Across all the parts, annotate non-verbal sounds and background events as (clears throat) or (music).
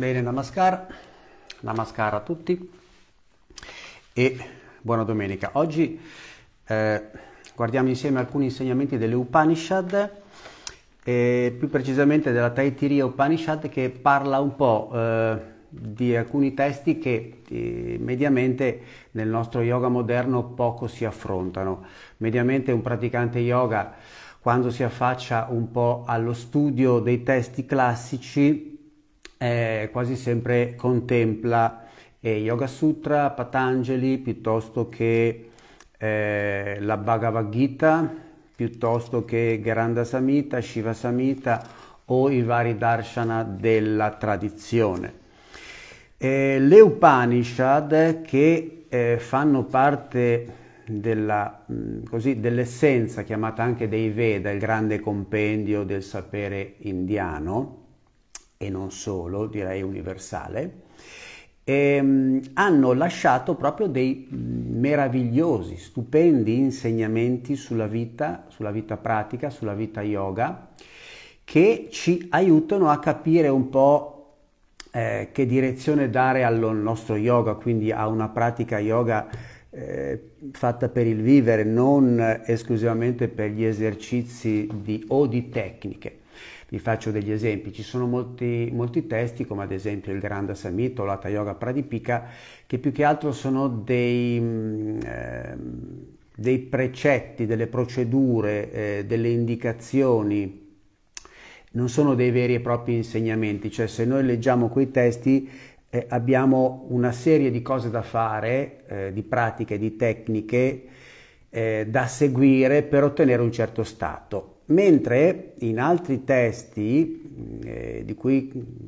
Bene, namaskar, namaskar a tutti e buona domenica. Oggi eh, guardiamo insieme alcuni insegnamenti delle Upanishad, e più precisamente della Taitiriya Upanishad che parla un po' eh, di alcuni testi che eh, mediamente nel nostro yoga moderno poco si affrontano. Mediamente un praticante yoga quando si affaccia un po' allo studio dei testi classici eh, quasi sempre contempla eh, Yoga Sutra, Patanjali piuttosto che eh, la Bhagavad Gita, piuttosto che Garanda Samhita, Shiva Samhita o i vari darshana della tradizione. Eh, le Upanishad che eh, fanno parte della, mm, così, dell'essenza chiamata anche dei Veda, il grande compendio del sapere indiano, e non solo, direi universale, ehm, hanno lasciato proprio dei meravigliosi, stupendi insegnamenti sulla vita, sulla vita pratica, sulla vita yoga, che ci aiutano a capire un po' Eh, che direzione dare al nostro yoga, quindi a una pratica yoga eh, fatta per il vivere, non esclusivamente per gli esercizi di, o di tecniche. Vi faccio degli esempi, ci sono molti, molti testi come ad esempio il Granda Samhita o la Yoga Pradipika che più che altro sono dei, eh, dei precetti, delle procedure, eh, delle indicazioni non sono dei veri e propri insegnamenti, cioè se noi leggiamo quei testi eh, abbiamo una serie di cose da fare, eh, di pratiche, di tecniche eh, da seguire per ottenere un certo stato mentre in altri testi mm, eh, di cui mm,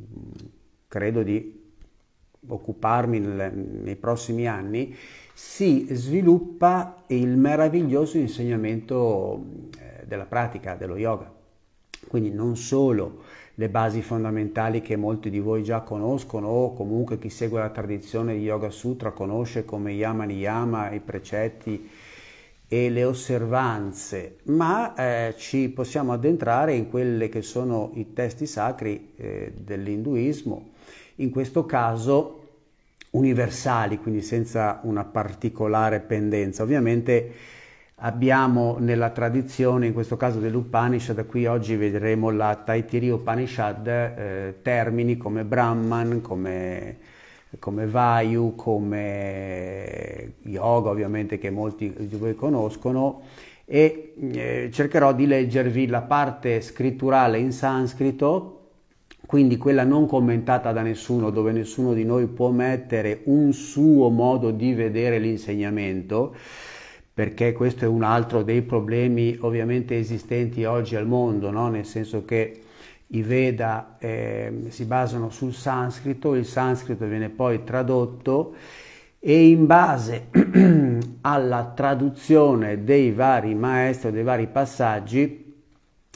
credo di occuparmi nel, nei prossimi anni, si sviluppa il meraviglioso insegnamento eh, della pratica dello yoga. Quindi non solo le basi fondamentali che molti di voi già conoscono o comunque chi segue la tradizione di Yoga Sutra conosce come Yama Niyama, i precetti e le osservanze, ma eh, ci possiamo addentrare in quelli che sono i testi sacri eh, dell'induismo, in questo caso universali, quindi senza una particolare pendenza. Ovviamente abbiamo nella tradizione, in questo caso dell'Upanishad, qui oggi vedremo la Taitiri Upanishad, eh, termini come Brahman, come come Vayu, come Yoga ovviamente che molti di voi conoscono e eh, cercherò di leggervi la parte scritturale in sanscrito, quindi quella non commentata da nessuno, dove nessuno di noi può mettere un suo modo di vedere l'insegnamento, perché questo è un altro dei problemi ovviamente esistenti oggi al mondo, no? nel senso che i Veda eh, si basano sul sanscrito, il sanscrito viene poi tradotto e in base (clears throat) alla traduzione dei vari maestri, dei vari passaggi,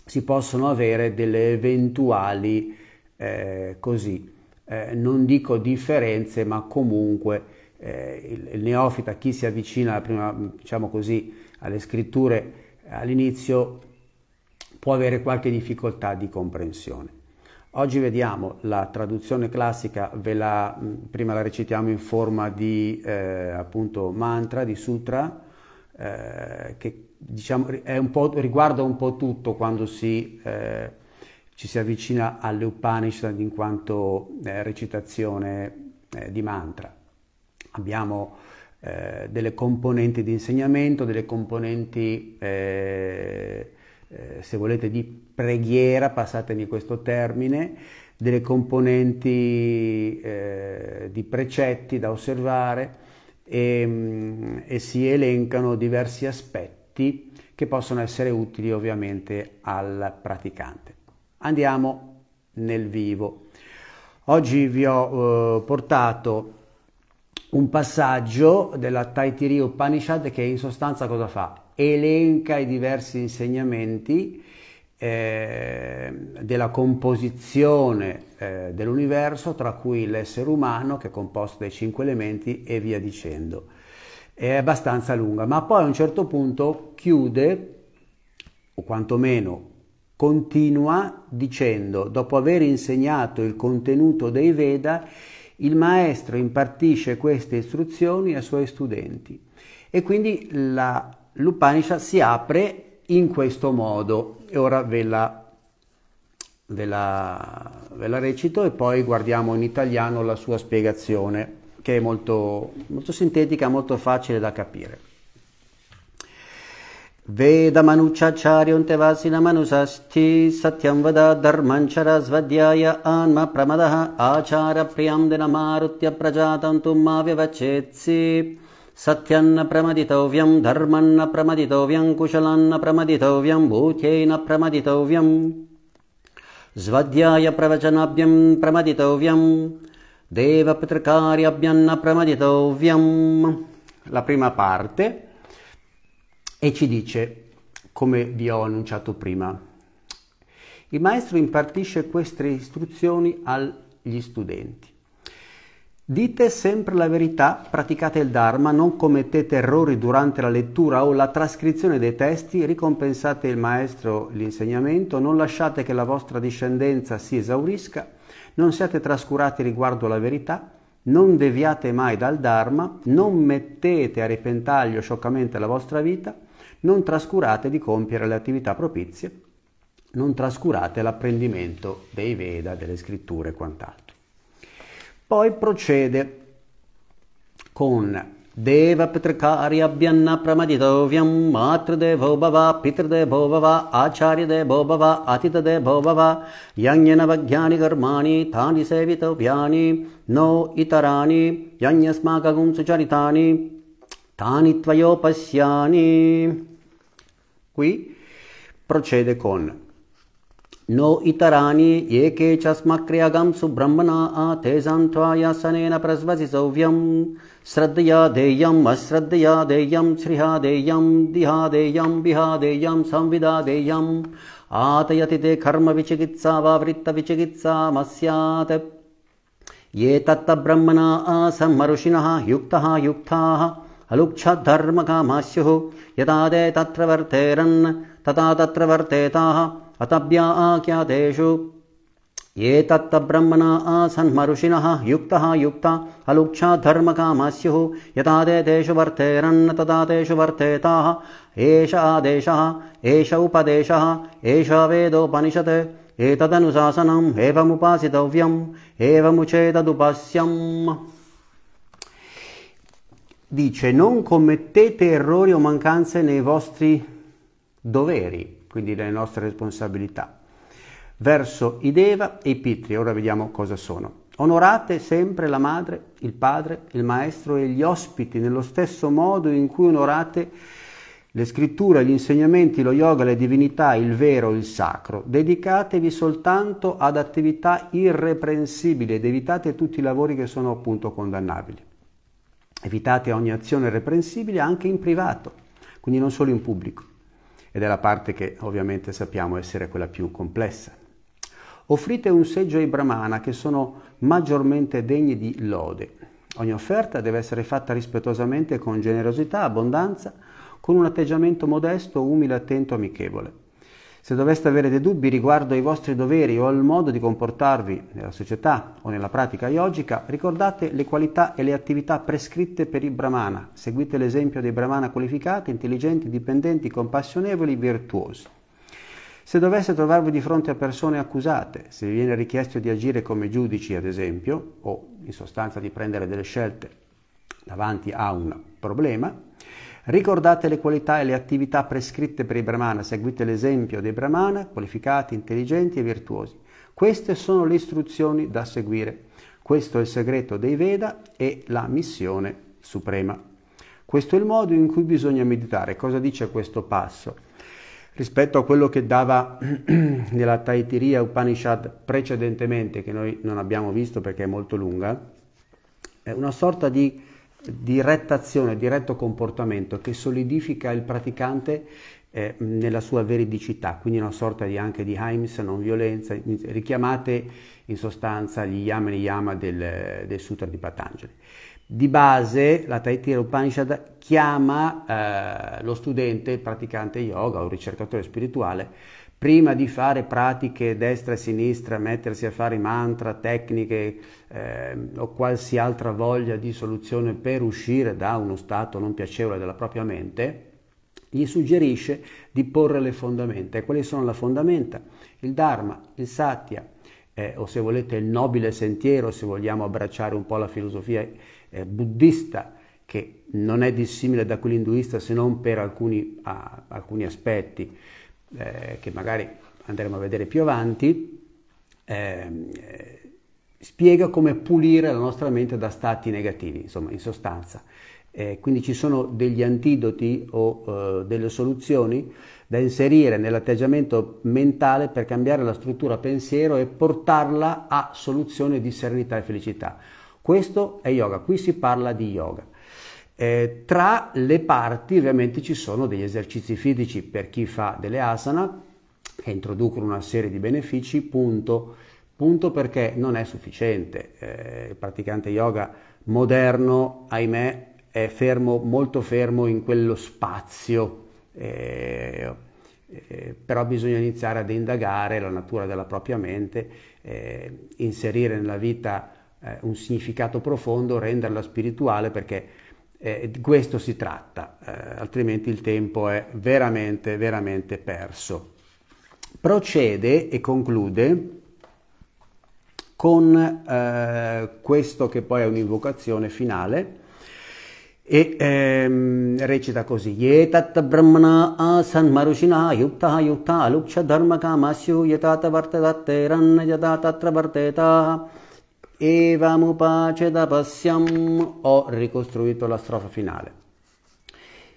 si possono avere delle eventuali, eh, così, eh, non dico differenze, ma comunque eh, il, il, neofita, chi si avvicina prima, diciamo così, alle scritture all'inizio, può avere qualche difficoltà di comprensione. Oggi vediamo la traduzione classica, la, prima la recitiamo in forma di eh, appunto mantra, di sutra, eh, che diciamo, è un po', riguarda un po' tutto quando si, eh, ci si avvicina alle Upanishad in quanto eh, recitazione eh, di mantra. Abbiamo eh, delle componenti di insegnamento, delle componenti eh, se volete, di preghiera, passatemi questo termine, delle componenti eh, di precetti da osservare e, mm, e, si elencano diversi aspetti che possono essere utili ovviamente al praticante. Andiamo nel vivo. Oggi vi ho eh, portato un passaggio della Taitiri Upanishad che in sostanza cosa fa? elenca i diversi insegnamenti eh, della composizione eh, dell'universo, tra cui l'essere umano che è composto dai cinque elementi e via dicendo. È abbastanza lunga, ma poi a un certo punto chiude, o quantomeno continua dicendo, dopo aver insegnato il contenuto dei Veda, il maestro impartisce queste istruzioni ai suoi studenti e quindi la l'Upanishad si apre in questo modo e ora ve la, ve, la, ve la, recito e poi guardiamo in italiano la sua spiegazione che è molto, molto sintetica, molto facile da capire. Veda Manuchacharyon Tevasina Manusasti Satyam Vada Dharmanchara Svadhyaya Anma Pramadaha Achara Priyam Dena Marutya Prajatantum Mavyavacetsi सत्यन्न प्रमदितव्यं धर्मन्न प्रमदितव्यं कुशलान्न प्रमदितव्यं भूत्येन प्रमदितव्यं स्वाध्याय प्रवचनाभ्यं प्रमदितव्यं devaptrikariabhyanna pramaditovyam, la prima parte, e ci dice, come vi ho annunciato prima, il maestro impartisce queste istruzioni agli studenti. Dite sempre la verità, praticate il Dharma, non commettete errori durante la lettura o la trascrizione dei testi, ricompensate il maestro l'insegnamento, non lasciate che la vostra discendenza si esaurisca, non siate trascurati riguardo la verità, non deviate mai dal Dharma, non mettete a repentaglio scioccamente la vostra vita, non trascurate di compiere le attività propizie, non trascurate l'apprendimento dei Veda, delle scritture e quant'altro. Poi procede con Deva Pitrakarya Abhyanna Pramaditovyam Devo Bhava Pitradevo Bhava Acharyadevo Bhava Devo Bhava Yanyana Vajnani Garmani Tani Sevitovyani No Itarani Yanyasmakagum Sucharitani Tani Tvayopasyani Qui procede con नो इतराणि ये के च स्मक्रियागंसु सुब्रह्मणा आ तेजन्त्वायासनेन प्रस्वसि सव्यम् श्रद्धया देयम् अश्रद्धया देयम् श्रिहा दिहादेयम् विहादेयम् संविदा देयम् आतयति ते कर्मविचिकित्सा वा वृत्तविचिकित्सामस्यात् ये तत्त ब्रह्मणा आसम्मर्षिणः युक्ताः युक्ताः अलुक्षद्धर्म कामा ते तत्र वर्तेरन् तदा तत्र वर्तेताः अतव्या आख्यातेषु ये तत्तब्रह्मणा आसन्मरुषिणः युक्तः युक्ता अलुक्षा धर्मकामास्युः यथा ते तेषु वर्तेरन्न तदा तेषु वर्तेताः एष आदेशः एष उपदेशः एष वेदोपनिषत् एतदनुशासनम् एवमुपासितव्यम् एवमुचेतदुपास्यम् Dice non commettete errori o mancanze nei vostri doveri quindi le nostre responsabilità, verso i Deva e i Pitri. Ora vediamo cosa sono. Onorate sempre la madre, il padre, il maestro e gli ospiti nello stesso modo in cui onorate le scritture, gli insegnamenti, lo yoga, le divinità, il vero, il sacro. Dedicatevi soltanto ad attività irreprensibili ed evitate tutti i lavori che sono appunto condannabili. Evitate ogni azione reprensibile anche in privato, quindi non solo in pubblico ed è la parte che ovviamente sappiamo essere quella più complessa. Offrite un seggio ai brahmana che sono maggiormente degni di lode. Ogni offerta deve essere fatta rispettosamente con generosità, abbondanza, con un atteggiamento modesto, umile, attento, amichevole. Se doveste avere dei dubbi riguardo ai vostri doveri o al modo di comportarvi nella società o nella pratica yogica, ricordate le qualità e le attività prescritte per i brahmana. Seguite l'esempio dei brahmana qualificati, intelligenti, dipendenti, compassionevoli, virtuosi. Se doveste trovarvi di fronte a persone accusate, se vi viene richiesto di agire come giudici, ad esempio, o in sostanza di prendere delle scelte davanti a un problema, Ricordate le qualità e le attività prescritte per i brahmana, seguite l'esempio dei brahmana, qualificati, intelligenti e virtuosi. Queste sono le istruzioni da seguire. Questo è il segreto dei Veda e la missione suprema. Questo è il modo in cui bisogna meditare. Cosa dice questo passo? Rispetto a quello che dava (clears throat) nella Taitiriya Upanishad precedentemente, che noi non abbiamo visto perché è molto lunga, è una sorta di diretta azione, diretto comportamento che solidifica il praticante eh, nella sua veridicità, quindi una sorta di, anche di Heims, non violenza, richiamate in sostanza gli yamani yama del, del Sutra di Patanjali. Di base la Taitira Upanishad chiama eh, lo studente, il praticante yoga o ricercatore spirituale prima di fare pratiche destra e sinistra, mettersi a fare mantra, tecniche eh, o qualsiasi altra voglia di soluzione per uscire da uno stato non piacevole della propria mente, gli suggerisce di porre le fondamenta. E quali sono le fondamenta? Il Dharma, il Satya, eh, o se volete il nobile sentiero, se vogliamo abbracciare un po' la filosofia eh, buddista, che non è dissimile da quell'induista se non per alcuni, ah, alcuni aspetti eh, che magari andremo a vedere più avanti, ehm, eh, spiega come pulire la nostra mente da stati negativi, insomma, in sostanza. Eh, quindi ci sono degli antidoti o eh, delle soluzioni da inserire nell'atteggiamento mentale per cambiare la struttura pensiero e portarla a soluzione di serenità e felicità. Questo è yoga, qui si parla di yoga. Eh, tra le parti ovviamente ci sono degli esercizi fisici per chi fa delle asana che introducono una serie di benefici, punto, punto perché non è sufficiente. Eh, il praticante yoga moderno, ahimè, è fermo, molto fermo in quello spazio, eh, eh però bisogna iniziare ad indagare la natura della propria mente, eh, inserire nella vita eh, un significato profondo, renderla spirituale perché eh, di questo si tratta, eh, altrimenti il tempo è veramente, veramente perso. Procede e conclude con eh, questo che poi è un'invocazione finale e ehm, recita così yetat brahmana asan marushina yukta yukta aluksha dharma kamasyu yatata vartatatte ranna yatatra varteta pace da passiam, ho ricostruito la strofa finale.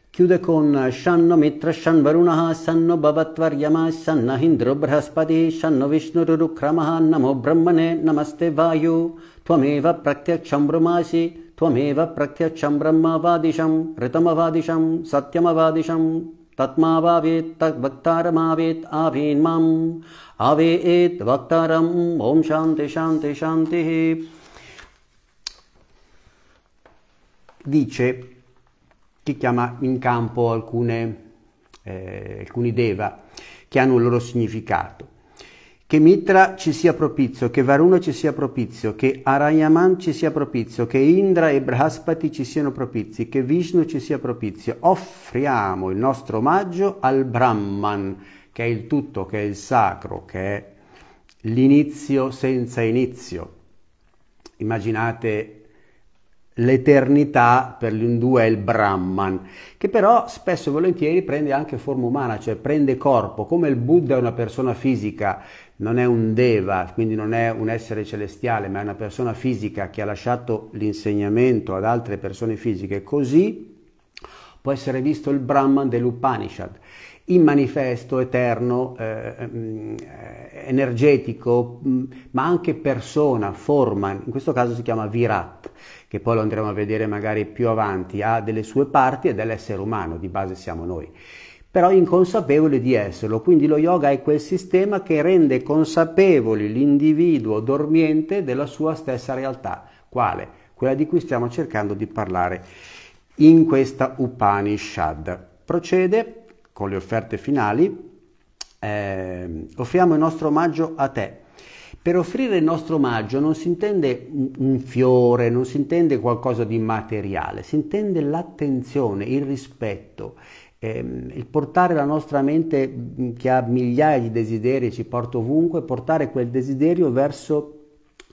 Chiude con Shanno Mitra Shan Varunaha Sanno Bhavatvaryama Sanna Hindro Brahaspati Shanno Vishnu Rurukramaha Namo Brahmane Namaste Vayu Tuameva Pratyaksham Brahmasi Tvameva Pratyaksham Brahmavadisham Ritamavadisham Satyamavadisham तत्मावावेत् वक्तारमावेत् आवेन् माम् आवेत् वक्तारम् ॐ शान्ति शान्ति dice che chiama in campo alcune, eh, alcuni deva che hanno il loro significato che Mitra ci sia propizio, che Varuna ci sia propizio, che Arayaman ci sia propizio, che Indra e Brahaspati ci siano propizi, che Vishnu ci sia propizio. Offriamo il nostro omaggio al Brahman, che è il tutto, che è il sacro, che è l'inizio senza inizio. Immaginate l'eternità per l'Indù è il Brahman, che però spesso e volentieri prende anche forma umana, cioè prende corpo, come il Buddha è una persona fisica, non è un deva, quindi non è un essere celestiale, ma è una persona fisica che ha lasciato l'insegnamento ad altre persone fisiche, così può essere visto il Brahman dell'Upanishad, in manifesto, eterno, eh, eh mm, energetico, mm, ma anche persona, forma, in questo caso si chiama Virat, che poi lo andremo a vedere magari più avanti, ha delle sue parti ed è l'essere umano, di base siamo noi però inconsapevoli di esserlo. Quindi lo yoga è quel sistema che rende consapevoli l'individuo dormiente della sua stessa realtà. Quale? Quella di cui stiamo cercando di parlare in questa Upanishad. Procede con le offerte finali. Eh, offriamo il nostro omaggio a te. Per offrire il nostro omaggio non si intende un fiore, non si intende qualcosa di materiale, si intende l'attenzione, il rispetto, Ehm, il portare la nostra mente mm, che ha migliaia di desideri, ci porta ovunque, portare quel desiderio verso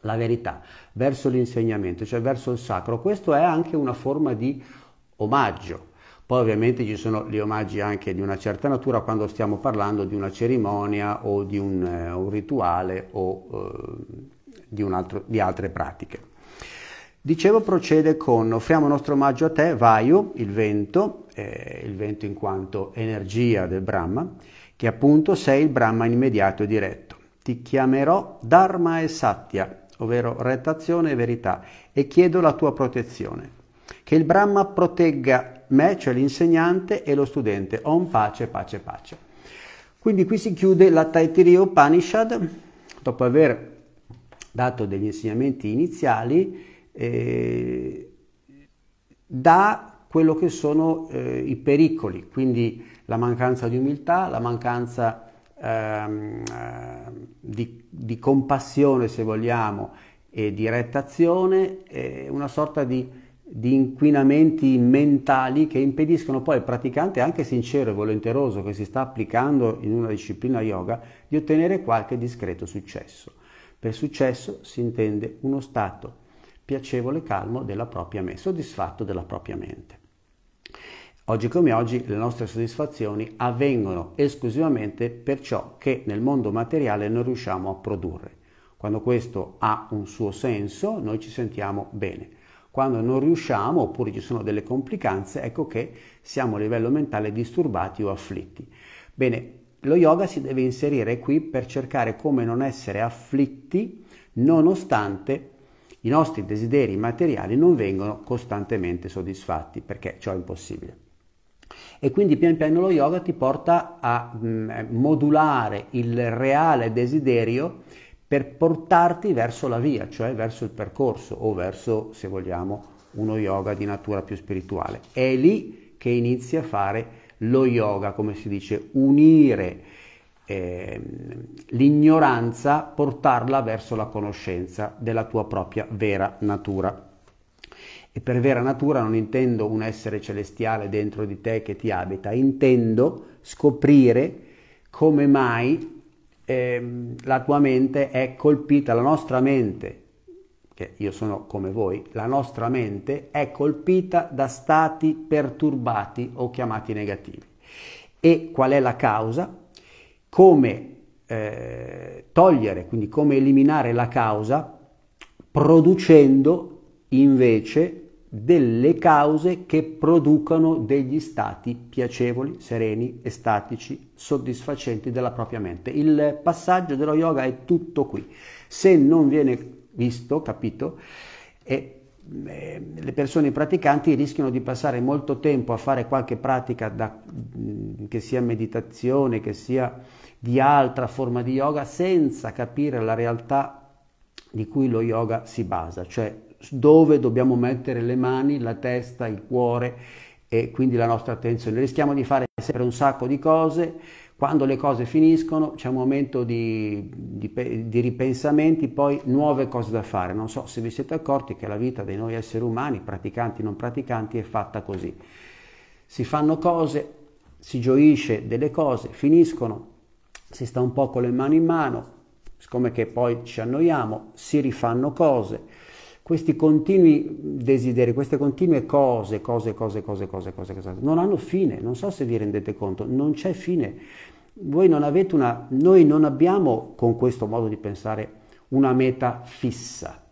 la verità, verso l'insegnamento, cioè verso il sacro. Questo è anche una forma di omaggio. Poi ovviamente ci sono gli omaggi anche di una certa natura quando stiamo parlando di una cerimonia o di un, eh, un rituale o eh, di, un altro, di altre pratiche. Dicevo procede con offriamo il nostro omaggio a te, Vayu, il vento, eh, il vento in quanto energia del Brahma, che appunto sei il Brahma immediato e diretto. Ti chiamerò Dharma e Satya, ovvero rettazione e verità, e chiedo la tua protezione. Che il Brahma protegga me, cioè l'insegnante, e lo studente. Om pace, pace, pace. Quindi qui si chiude la Taitiriya Upanishad, dopo aver dato degli insegnamenti iniziali, eh, da quello che sono eh, i pericoli, quindi la mancanza di umiltà, la mancanza ehm, eh, di, di, compassione, se vogliamo, e di rettazione, eh, una sorta di, di inquinamenti mentali che impediscono poi al praticante, anche sincero e volenteroso, che si sta applicando in una disciplina yoga, di ottenere qualche discreto successo. Per successo si intende uno stato piacevole e calmo della propria mente, soddisfatto della propria mente. Oggi come oggi le nostre soddisfazioni avvengono esclusivamente per ciò che nel mondo materiale non riusciamo a produrre. Quando questo ha un suo senso, noi ci sentiamo bene. Quando non riusciamo, oppure ci sono delle complicanze, ecco che siamo a livello mentale disturbati o afflitti. Bene, lo yoga si deve inserire qui per cercare come non essere afflitti nonostante i nostri desideri materiali non vengono costantemente soddisfatti perché ciò è impossibile. E quindi pian piano lo yoga ti porta a mh, mm, eh, modulare il reale desiderio per portarti verso la via, cioè verso il percorso o verso, se vogliamo, uno yoga di natura più spirituale. È lì che inizia a fare lo yoga, come si dice, unire eh, l'ignoranza, portarla verso la conoscenza della tua propria vera natura. E per vera natura non intendo un essere celestiale dentro di te che ti abita, intendo scoprire come mai eh, la tua mente è colpita, la nostra mente, che io sono come voi, la nostra mente è colpita da stati perturbati o chiamati negativi. E qual è la causa? come eh, togliere, quindi come eliminare la causa, producendo invece delle cause che producano degli stati piacevoli, sereni, estatici, soddisfacenti della propria mente. Il passaggio dello yoga è tutto qui. Se non viene visto, capito, è eh, le persone praticanti rischiano di passare molto tempo a fare qualche pratica da, mm, che sia meditazione, che sia di altra forma di yoga senza capire la realtà di cui lo yoga si basa, cioè dove dobbiamo mettere le mani, la testa, il cuore e quindi la nostra attenzione. Rischiamo di fare sempre un sacco di cose, quando le cose finiscono c'è un momento di, di, di, ripensamenti, poi nuove cose da fare. Non so se vi siete accorti che la vita dei noi esseri umani, praticanti e non praticanti, è fatta così. Si fanno cose, si gioisce delle cose, finiscono, si sta un po' con le mani in mano, siccome che poi ci annoiamo, si rifanno cose. Questi continui desideri, queste continue cose, cose, cose, cose, cose, cose, cose, non hanno fine, non so se vi rendete conto, non c'è fine. Voi non avete una, noi non abbiamo con questo modo di pensare una meta fissa.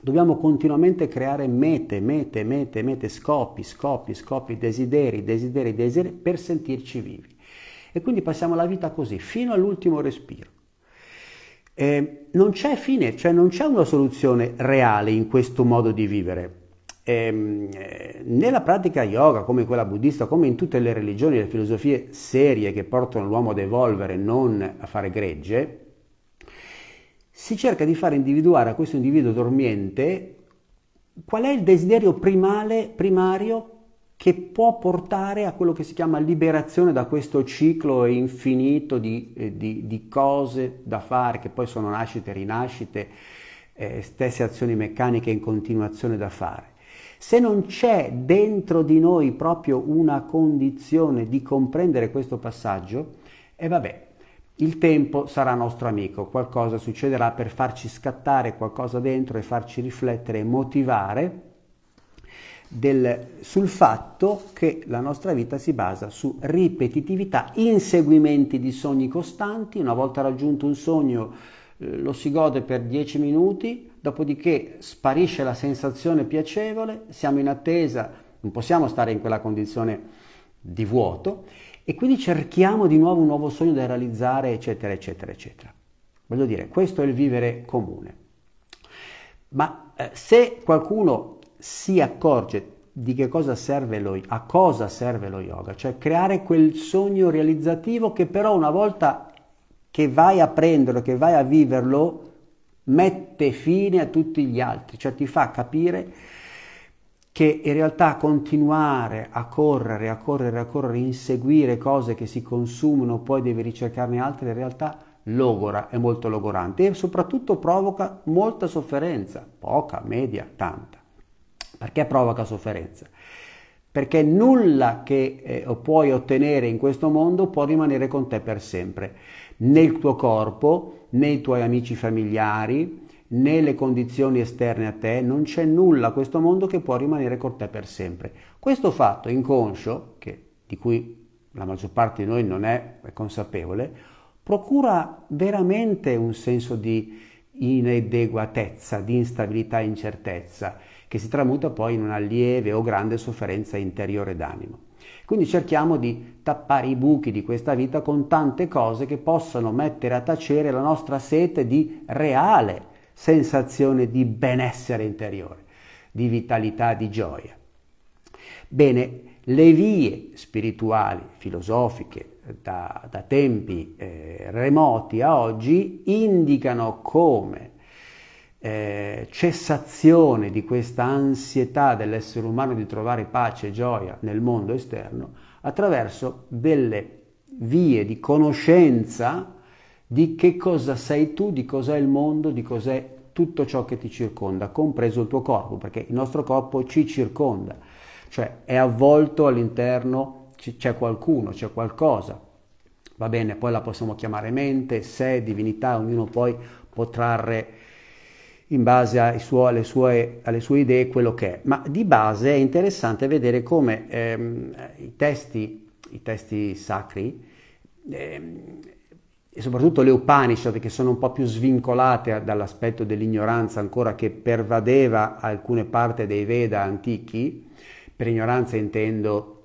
Dobbiamo continuamente creare mete, mete, mete, mete, scopi, scopi, scopi, desideri, desideri, desideri per sentirci vivi. E quindi passiamo la vita così, fino all'ultimo respiro. Eh, non c'è fine, cioè non c'è una soluzione reale in questo modo di vivere. Ehm, eh, nella pratica yoga, come quella buddista, come in tutte le religioni e le filosofie serie che portano l'uomo ad evolvere, non a fare gregge, si cerca di far individuare a questo individuo dormiente qual è il desiderio primale, primario che può portare a quello che si chiama liberazione da questo ciclo infinito di, eh, di, di cose da fare, che poi sono nascite e rinascite, eh, stesse azioni meccaniche in continuazione da fare. Se non c'è dentro di noi proprio una condizione di comprendere questo passaggio, e eh vabbè, il tempo sarà nostro amico, qualcosa succederà per farci scattare qualcosa dentro e farci riflettere e motivare del, sul fatto che la nostra vita si basa su ripetitività, inseguimenti di sogni costanti, una volta raggiunto un sogno eh, lo si gode per 10 minuti, dopodiché sparisce la sensazione piacevole, siamo in attesa, non possiamo stare in quella condizione di vuoto e quindi cerchiamo di nuovo un nuovo sogno da realizzare, eccetera, eccetera, eccetera. Voglio dire, questo è il vivere comune. Ma eh, se qualcuno si accorge di che cosa serve lo, a cosa serve lo yoga, cioè creare quel sogno realizzativo che però una volta che vai a prenderlo, che vai a viverlo, mette fine a tutti gli altri, cioè ti fa capire che in realtà continuare a correre, a correre, a correre, inseguire cose che si consumano, poi devi ricercarne altre, in realtà logora, è molto logorante e soprattutto provoca molta sofferenza, poca, media, tanta. Perché provoca sofferenza? Perché nulla che eh, puoi ottenere in questo mondo può rimanere con te per sempre, nel tuo corpo, nei tuoi amici familiari, nelle condizioni esterne a te, non c'è nulla a questo mondo che può rimanere con te per sempre. Questo fatto inconscio, che, di cui la maggior parte di noi non è, consapevole, procura veramente un senso di inadeguatezza, di instabilità e incertezza che si tramuta poi in una lieve o grande sofferenza interiore d'animo. Quindi cerchiamo di tappare i buchi di questa vita con tante cose che possano mettere a tacere la nostra sete di reale sensazione di benessere interiore, di vitalità, di gioia. Bene, le vie spirituali, filosofiche, da, da tempi eh, remoti a oggi, indicano come eh, cessazione di questa ansietà dell'essere umano di trovare pace e gioia nel mondo esterno attraverso delle vie di conoscenza di che cosa sei tu, di cos'è il mondo, di cos'è tutto ciò che ti circonda, compreso il tuo corpo, perché il nostro corpo ci circonda, cioè è avvolto all'interno, c'è qualcuno, c'è qualcosa. Va bene, poi la possiamo chiamare mente, sé, divinità, ognuno poi può trarre in base suo, alle, sue, alle, sue, idee quello che è. Ma di base è interessante vedere come ehm, i, testi, i, testi, sacri, ehm, e soprattutto le Upanishad, che sono un po' più svincolate dall'aspetto dell'ignoranza ancora che pervadeva alcune parti dei Veda antichi, per ignoranza intendo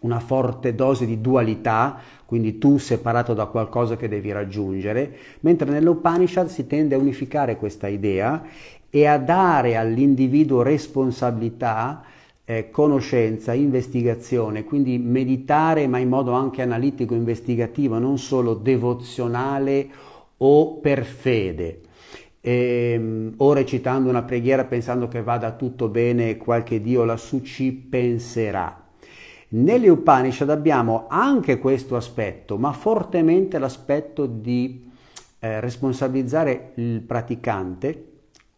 una forte dose di dualità quindi tu separato da qualcosa che devi raggiungere, mentre nell'Upanishad si tende a unificare questa idea e a dare all'individuo responsabilità eh, conoscenza, investigazione, quindi meditare ma in modo anche analitico, investigativo, non solo devozionale o per fede. E, ehm, o recitando una preghiera pensando che vada tutto bene qualche Dio lassù ci penserà. Nelle Upanishad abbiamo anche questo aspetto, ma fortemente l'aspetto di eh, responsabilizzare il praticante,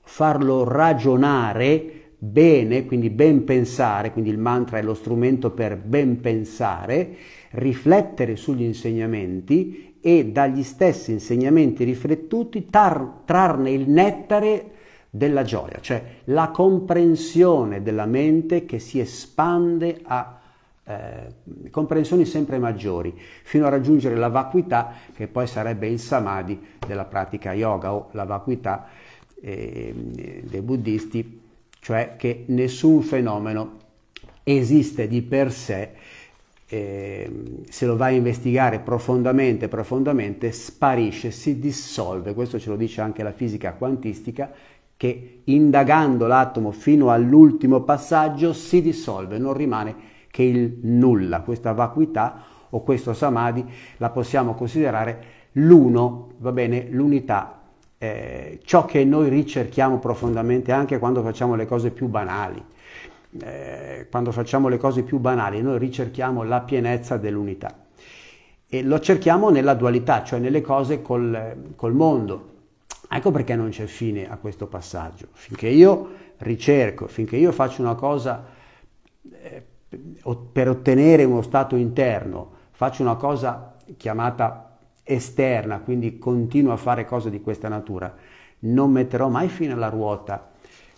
farlo ragionare bene, quindi ben pensare, quindi il mantra è lo strumento per ben pensare, riflettere sugli insegnamenti e dagli stessi insegnamenti riflettuti tar- trarne il nettare della gioia, cioè la comprensione della mente che si espande a eh, comprensioni sempre maggiori, fino a raggiungere la vacuità che poi sarebbe il samadhi della pratica yoga o la vacuità eh, dei buddhisti, cioè che nessun fenomeno esiste di per sé, eh, se lo vai a investigare profondamente, profondamente, sparisce, si dissolve, questo ce lo dice anche la fisica quantistica, che indagando l'atomo fino all'ultimo passaggio si dissolve, non rimane che il nulla, questa vacuità o questo samadhi la possiamo considerare l'uno, va bene, l'unità, eh, ciò che noi ricerchiamo profondamente anche quando facciamo le cose più banali. Eh, quando facciamo le cose più banali, noi ricerchiamo la pienezza dell'unità e lo cerchiamo nella dualità, cioè nelle cose col, col mondo. Ecco perché non c'è fine a questo passaggio. Finché io ricerco, finché io faccio una cosa per ottenere uno stato interno faccio una cosa chiamata esterna, quindi continuo a fare cose di questa natura, non metterò mai fine alla ruota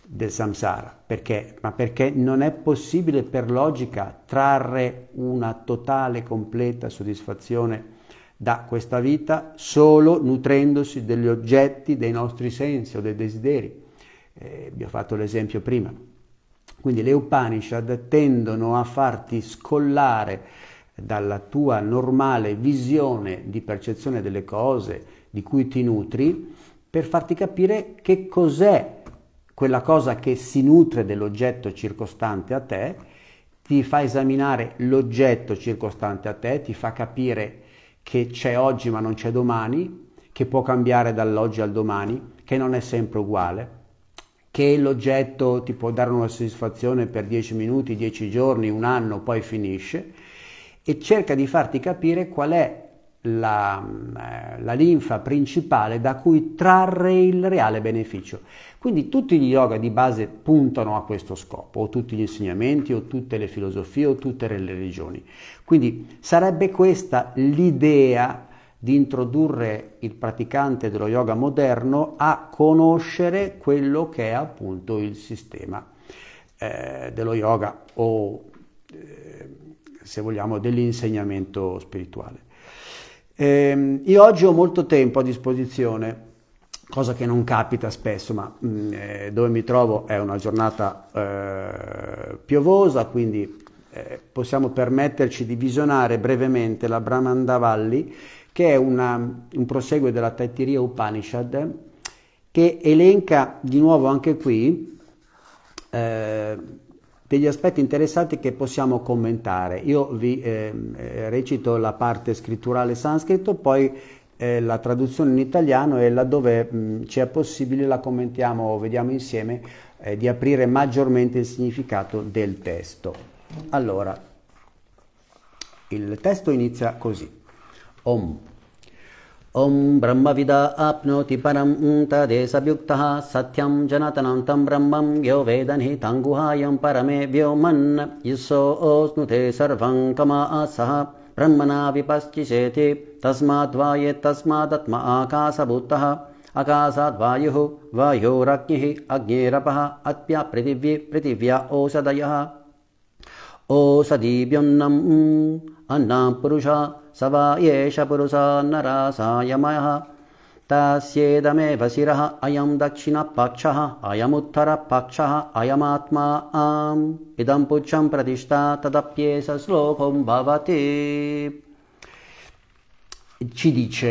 del samsara. Perché? Ma perché non è possibile per logica trarre una totale, completa soddisfazione da questa vita solo nutrendosi degli oggetti dei nostri sensi o dei desideri. Eh, vi ho fatto l'esempio prima quindi le Upanishad tendono a farti scollare dalla tua normale visione di percezione delle cose di cui ti nutri per farti capire che cos'è quella cosa che si nutre dell'oggetto circostante a te, ti fa esaminare l'oggetto circostante a te, ti fa capire che c'è oggi ma non c'è domani, che può cambiare dall'oggi al domani, che non è sempre uguale che l'oggetto ti può dare una soddisfazione per 10 minuti, 10 giorni, un anno, poi finisce, e cerca di farti capire qual è la, eh, la, linfa principale da cui trarre il reale beneficio. Quindi tutti gli yoga di base puntano a questo scopo, o tutti gli insegnamenti, o tutte le filosofie, o tutte le religioni. Quindi sarebbe questa l'idea di introdurre il praticante dello yoga moderno a conoscere quello che è appunto il sistema eh, dello yoga o eh, se vogliamo dell'insegnamento spirituale. Eh, io oggi ho molto tempo a disposizione, cosa che non capita spesso, ma mh, mm, eh, dove mi trovo è una giornata eh, piovosa, quindi eh, possiamo permetterci di visionare brevemente la Brahmandavalli che è una, un proseguo della Taitiria Upanishad, che elenca di nuovo anche qui eh, degli aspetti interessanti che possiamo commentare. Io vi eh, recito la parte scritturale sanscrito, poi eh, la traduzione in italiano e laddove mh, ci è possibile la commentiamo o vediamo insieme eh, di aprire maggiormente il significato del testo. Allora, il testo inizia così. ओम विद आपनोति परम तदे सभ्युक्त सत्यम जनतन तम ब्रह्म यो वेद नि गुहायं परमे व्योमन् युस्सोऽस्नुते सर्वं सह ब्रह्मणा विपश्चिषेति तस्माद्वा यत्तस्मादत्म आकाशभूतः अकाशाद्वायुः वायोरग्निः अग्निरपः अत्या पृथिवी पृथिव्या ओषधयः ओषधीव्यन्नम् अन्नां पुरुषा स वा एष पुरुषान्नरा सायमयः तस्येदमेव शिरः अयं दक्षिणपक्षः अयमुत्तरपक्षः अयमात्मा आम् इदं पुच्छं प्रतिष्ठा तदप्येष श्लोकं भवति ci dice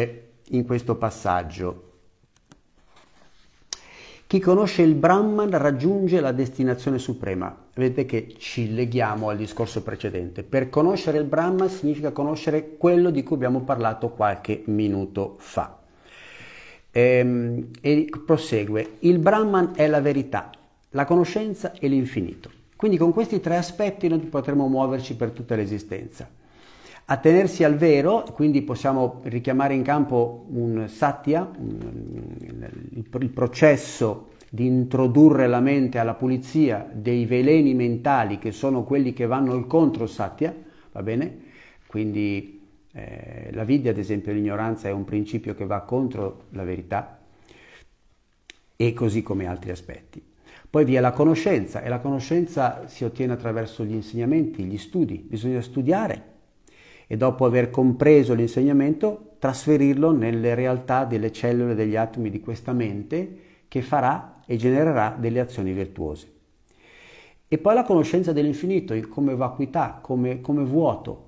in questo passaggio chi conosce il Brahman raggiunge la destinazione suprema. Vedete che ci leghiamo al discorso precedente. Per conoscere il Brahman significa conoscere quello di cui abbiamo parlato qualche minuto fa. E, ehm, e prosegue, il Brahman è la verità, la conoscenza e l'infinito. Quindi con questi tre aspetti noi potremo muoverci per tutta l'esistenza attenersi al vero, quindi possiamo richiamare in campo un satya, un, il, il processo di introdurre la mente alla pulizia dei veleni mentali che sono quelli che vanno il contro satya, va bene? Quindi eh, la vidya, ad esempio, l'ignoranza è un principio che va contro la verità e così come altri aspetti. Poi vi è la conoscenza e la conoscenza si ottiene attraverso gli insegnamenti, gli studi, bisogna studiare e dopo aver compreso l'insegnamento trasferirlo nelle realtà delle cellule degli atomi di questa mente che farà e genererà delle azioni virtuose. E poi la conoscenza dell'infinito come vacuità, come, come vuoto,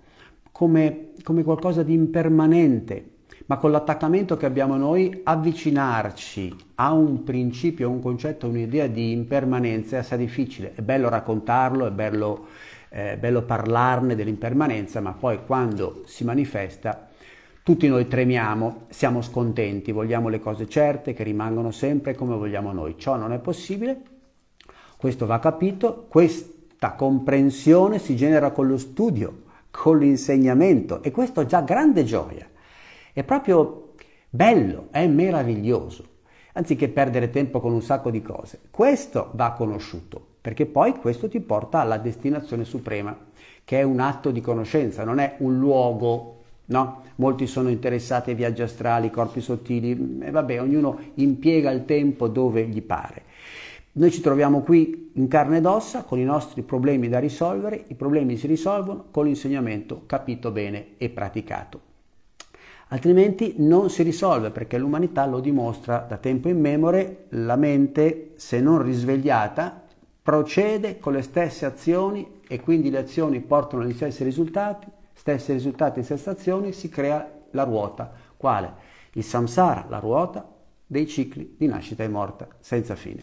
come, come qualcosa di impermanente, ma con l'attaccamento che abbiamo noi avvicinarci a un principio, a un concetto, a un'idea di impermanenza è assai difficile. È bello raccontarlo, è bello eh, bello parlarne dell'impermanenza, ma poi quando si manifesta tutti noi tremiamo, siamo scontenti, vogliamo le cose certe che rimangono sempre come vogliamo noi. Ciò non è possibile, questo va capito, questa comprensione si genera con lo studio, con l'insegnamento e questo è già grande gioia. È proprio bello, è meraviglioso, anziché perdere tempo con un sacco di cose. Questo va conosciuto perché poi questo ti porta alla destinazione suprema, che è un atto di conoscenza, non è un luogo, no? Molti sono interessati ai viaggi astrali, corpi sottili, e vabbè, ognuno impiega il tempo dove gli pare. Noi ci troviamo qui in carne ed ossa con i nostri problemi da risolvere, i problemi si risolvono con l'insegnamento capito bene e praticato. Altrimenti non si risolve perché l'umanità lo dimostra da tempo immemore, la mente se non risvegliata procede con le stesse azioni e quindi le azioni portano agli stessi risultati, stessi risultati e stesse azioni, si crea la ruota. Quale? Il samsara, la ruota dei cicli di nascita e morta senza fine.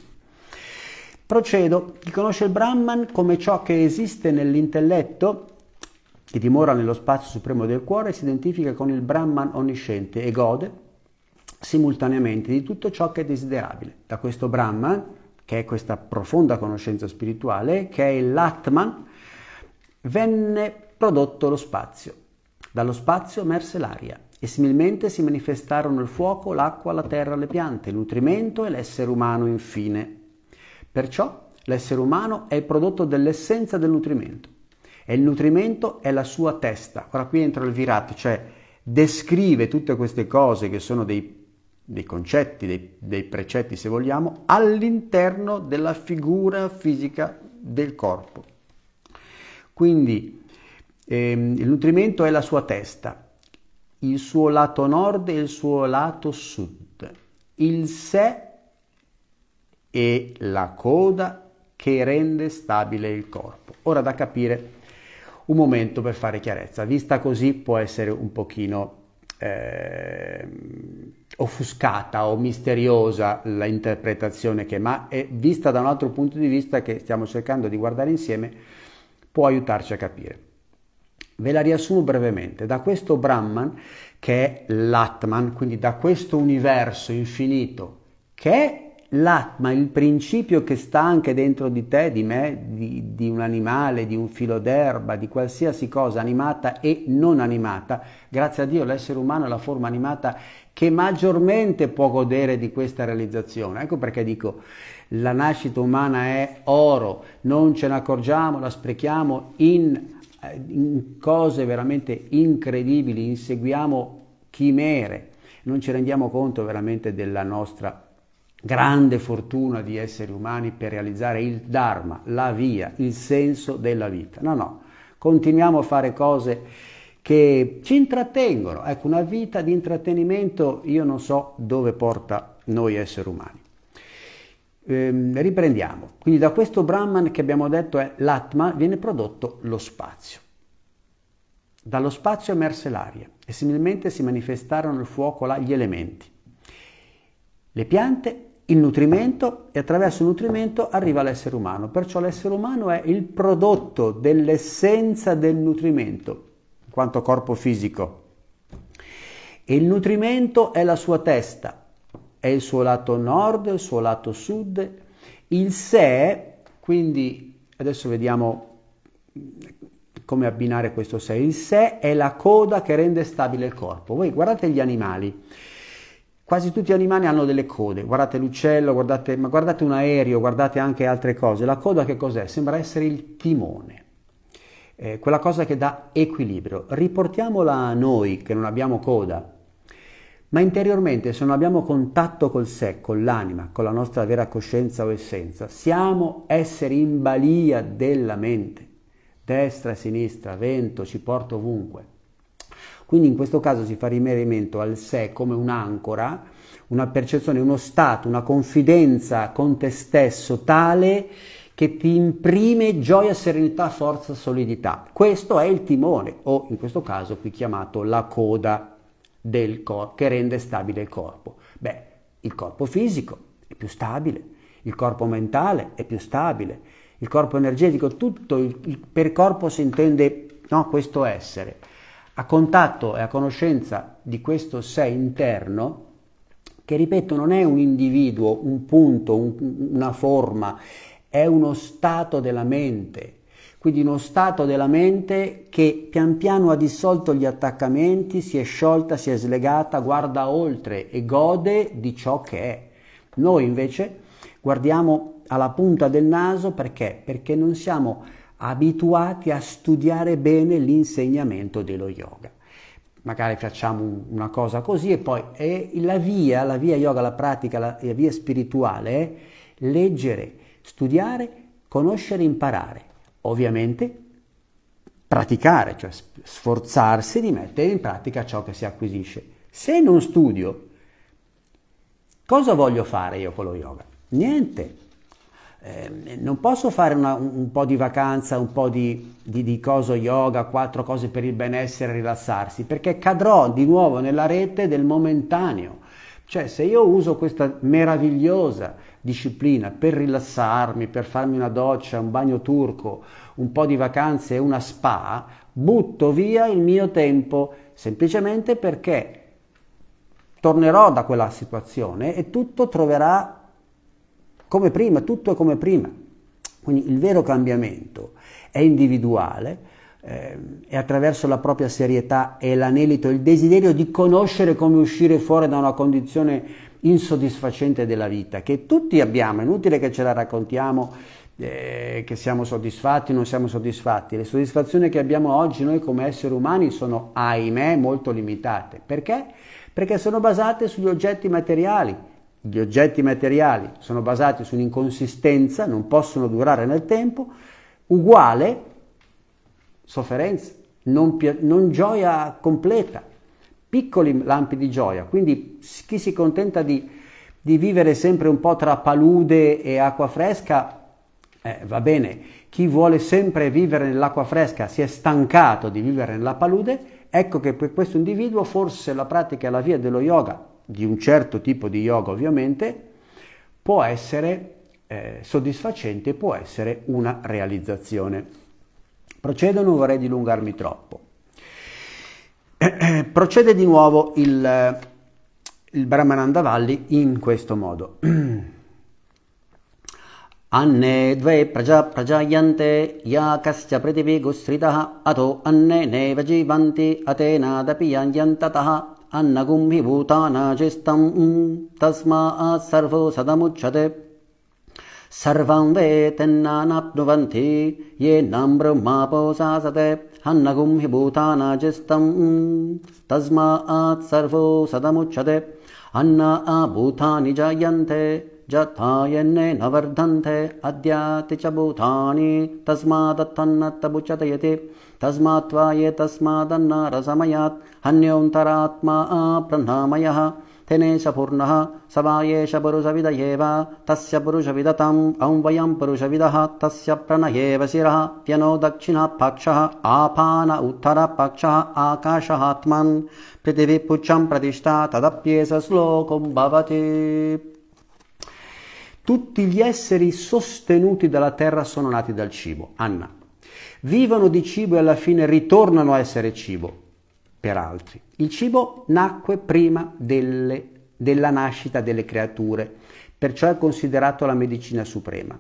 Procedo, chi conosce il Brahman come ciò che esiste nell'intelletto, che dimora nello spazio supremo del cuore, si identifica con il Brahman onnisciente e gode simultaneamente di tutto ciò che è desiderabile. Da questo Brahman che è questa profonda conoscenza spirituale, che è l'Atman, venne prodotto lo spazio. Dallo spazio emerse l'aria e similmente si manifestarono il fuoco, l'acqua, la terra, le piante, il nutrimento e l'essere umano infine. Perciò l'essere umano è il prodotto dell'essenza del nutrimento e il nutrimento è la sua testa. Ora qui entra il Virat, cioè descrive tutte queste cose che sono dei dei concetti, dei, dei precetti se vogliamo, all'interno della figura fisica del corpo. Quindi ehm, il nutrimento è la sua testa, il suo lato nord e il suo lato sud, il sé e la coda che rende stabile il corpo. Ora da capire un momento per fare chiarezza, vista così può essere un pochino eh, offuscata o misteriosa l'interpretazione che ma è vista da un altro punto di vista che stiamo cercando di guardare insieme può aiutarci a capire. Ve la riassumo brevemente. Da questo Brahman che è l'Atman, quindi da questo universo infinito che è l'Atman, il principio che sta anche dentro di te, di me, di, di un animale, di un filo d'erba, di qualsiasi cosa animata e non animata, grazie a Dio l'essere umano è la forma animata che maggiormente può godere di questa realizzazione. Ecco perché dico, la nascita umana è oro, non ce ne accorgiamo, la sprechiamo in, eh, in cose veramente incredibili, inseguiamo chimere, non ci rendiamo conto veramente della nostra grande fortuna di esseri umani per realizzare il Dharma, la via, il senso della vita. No, no, continuiamo a fare cose che ci intrattengono. Ecco, una vita di intrattenimento io non so dove porta noi esseri umani. Ehm, riprendiamo. Quindi da questo Brahman che abbiamo detto è l'Atma viene prodotto lo spazio. Dallo spazio emerse l'aria e similmente si manifestarono il fuoco, là, gli elementi. Le piante, il nutrimento e attraverso il nutrimento arriva l'essere umano. Perciò l'essere umano è il prodotto dell'essenza del nutrimento quanto corpo fisico. E il nutrimento è la sua testa, è il suo lato nord, il suo lato sud. Il sé, quindi adesso vediamo come abbinare questo sé. Il sé è la coda che rende stabile il corpo. Voi guardate gli animali. Quasi tutti gli animali hanno delle code, guardate l'uccello, guardate, ma guardate un aereo, guardate anche altre cose. La coda che cos'è? Sembra essere il timone eh, quella cosa che dà equilibrio. Riportiamola a noi che non abbiamo coda, ma interiormente se non abbiamo contatto col sé, con l'anima, con la nostra vera coscienza o essenza, siamo esseri in balia della mente, destra sinistra, vento ci porta ovunque. Quindi in questo caso si fa riferimento al sé come un'ancora, una percezione, uno stato, una confidenza con te stesso tale che ti imprime gioia, serenità, forza, solidità. Questo è il timone, o in questo caso qui chiamato la coda del corpo, che rende stabile il corpo. Beh, il corpo fisico è più stabile, il corpo mentale è più stabile, il corpo energetico, tutto il, il, per corpo si intende no, questo essere. A contatto e a conoscenza di questo sé interno, che ripeto non è un individuo, un punto, un, una forma, è uno stato della mente, quindi uno stato della mente che pian piano ha dissolto gli attaccamenti, si è sciolta, si è slegata, guarda oltre e gode di ciò che è. Noi invece guardiamo alla punta del naso perché? Perché non siamo abituati a studiare bene l'insegnamento dello yoga. Magari facciamo una cosa così e poi e la via, la via yoga, la pratica, la, la via spirituale è leggere, studiare, conoscere, imparare. Ovviamente praticare, cioè sforzarsi di mettere in pratica ciò che si acquisisce. Se non studio, cosa voglio fare io con lo yoga? Niente. Eh, non posso fare una, un, po' di vacanza, un po' di, di, di coso yoga, quattro cose per il benessere e rilassarsi, perché cadrò di nuovo nella rete del momentaneo cioè se io uso questa meravigliosa disciplina per rilassarmi, per farmi una doccia, un bagno turco, un po' di vacanze e una spa, butto via il mio tempo semplicemente perché tornerò da quella situazione e tutto troverà come prima, tutto è come prima. Quindi il vero cambiamento è individuale, Ehm, e attraverso la propria serietà e l'anelito, il desiderio di conoscere come uscire fuori da una condizione insoddisfacente della vita, che tutti abbiamo, è inutile che ce la raccontiamo, eh, che siamo soddisfatti, non siamo soddisfatti, le soddisfazioni che abbiamo oggi noi come esseri umani sono, ahimè, molto limitate. Perché? Perché sono basate sugli oggetti materiali. Gli oggetti materiali sono basati su un'inconsistenza, non possono durare nel tempo, uguale sofferenza, non, non gioia completa, piccoli lampi di gioia. Quindi chi si contenta di, di vivere sempre un po' tra palude e acqua fresca, eh, va bene, chi vuole sempre vivere nell'acqua fresca si è stancato di vivere nella palude, ecco che per questo individuo forse la pratica e la via dello yoga, di un certo tipo di yoga ovviamente, può essere eh, soddisfacente, può essere una realizzazione. Procedo, non vorrei dilungarmi troppo. (clears throat) Procede di nuovo il, il Brahmananda Valli in questo modo. (clears throat) Anne अन्ने द्वे प्रजा प्रजायन्ते या कश्च पृथिवी गुस्रितः अतो अन्ने नैव जीवन्ति अतेनादपि यान्यन्ततः अन्नगुं हि tasma तस्मात् सर्वो सदमुच्यते वे वेतिन्नाप्नुवन्ति ये न ब्रह्मापो सासते अन्न गुम्हि तस्मात् सर्वो सदमुच्यते अन्न आ भूतानि जायन्ते जथायन्ने न वर्धन्ते अद्याति च भूथानि तस्मादत्तन्नत्तबुचतयति तस्मात्त्वा ये तस्मादन्नारसमयात् हन्योऽन्तरात्मा प्रह्णामयः तेनेश पूर्णः सवायेश पुरुषविदयेव तस्य पुरुषविदताम् औं वयं पुरुषविदः तस्य प्रणयेव शिरः त्यनो दक्षिणपक्षः आपान उत्तरपक्षः आकाशहात्मन् पृथिवीपुच्छं प्रतिष्ठा तदप्येष श्लोकं भवति Tutti gli esseri sostenuti dalla terra sono nati dal cibo. Anna. vivono di cibo e alla fine ritornano a essere cibo per altri. Il cibo nacque prima delle, della nascita delle creature, perciò è considerato la medicina suprema.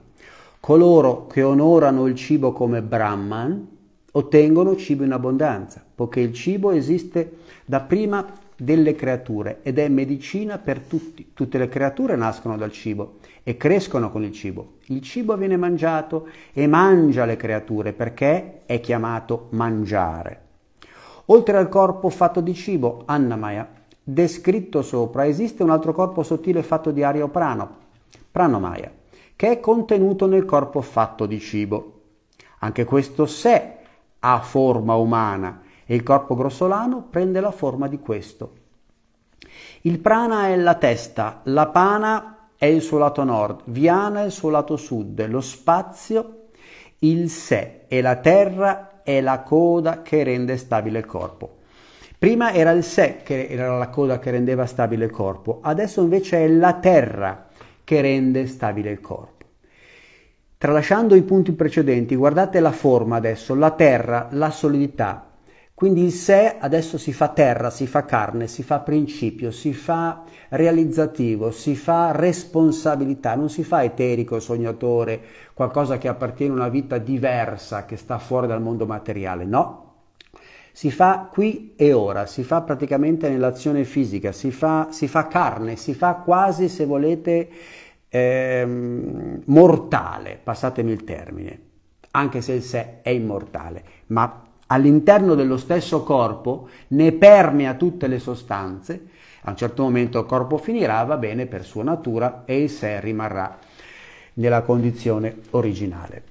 Coloro che onorano il cibo come Brahman ottengono cibo in abbondanza, poiché il cibo esiste da prima delle creature ed è medicina per tutti. Tutte le creature nascono dal cibo e crescono con il cibo. Il cibo viene mangiato e mangia le creature perché è chiamato mangiare. Oltre al corpo fatto di cibo, Annamaya, descritto sopra, esiste un altro corpo sottile fatto di aria o prano, pranomaya, che è contenuto nel corpo fatto di cibo. Anche questo sé ha forma umana e il corpo grossolano prende la forma di questo. Il prana è la testa, la pana è il suo lato nord, Viana è il suo lato sud, lo spazio, il sé e la terra è la coda che rende stabile il corpo. Prima era il sé che era la coda che rendeva stabile il corpo, adesso invece è la terra che rende stabile il corpo. Tralasciando i punti precedenti, guardate la forma adesso, la terra, la solidità, quindi il sé adesso si fa terra, si fa carne, si fa principio, si fa realizzativo, si fa responsabilità, non si fa eterico, sognatore, qualcosa che appartiene a una vita diversa, che sta fuori dal mondo materiale, no? Si fa qui e ora, si fa praticamente nell'azione fisica, si fa, si fa carne, si fa quasi, se volete, ehm, mortale, passatemi il termine, anche se il sé è immortale, ma all'interno dello stesso corpo, ne permea tutte le sostanze, a un certo momento il corpo finirà, va bene per sua natura e il sé rimarrà nella condizione originale.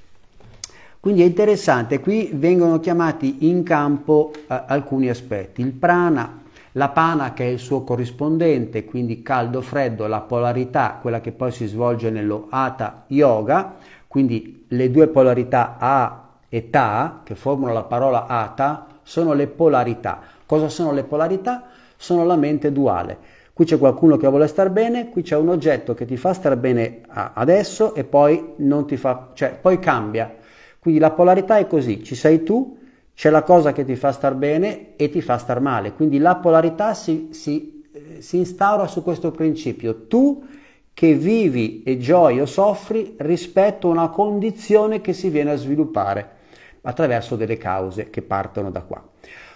Quindi è interessante, qui vengono chiamati in campo eh, alcuni aspetti, il prana, la pana che è il suo corrispondente, quindi caldo, freddo, la polarità, quella che poi si svolge nello Hatha Yoga, quindi le due polarità A e ta, che formano la parola ata, sono le polarità. Cosa sono le polarità? Sono la mente duale. Qui c'è qualcuno che vuole star bene, qui c'è un oggetto che ti fa star bene adesso e poi non ti fa, cioè poi cambia. Quindi la polarità è così, ci sei tu, c'è la cosa che ti fa star bene e ti fa star male. Quindi la polarità si, si, eh, si instaura su questo principio. Tu che vivi e gioi o soffri rispetto a una condizione che si viene a sviluppare attraverso delle cause che partono da qua.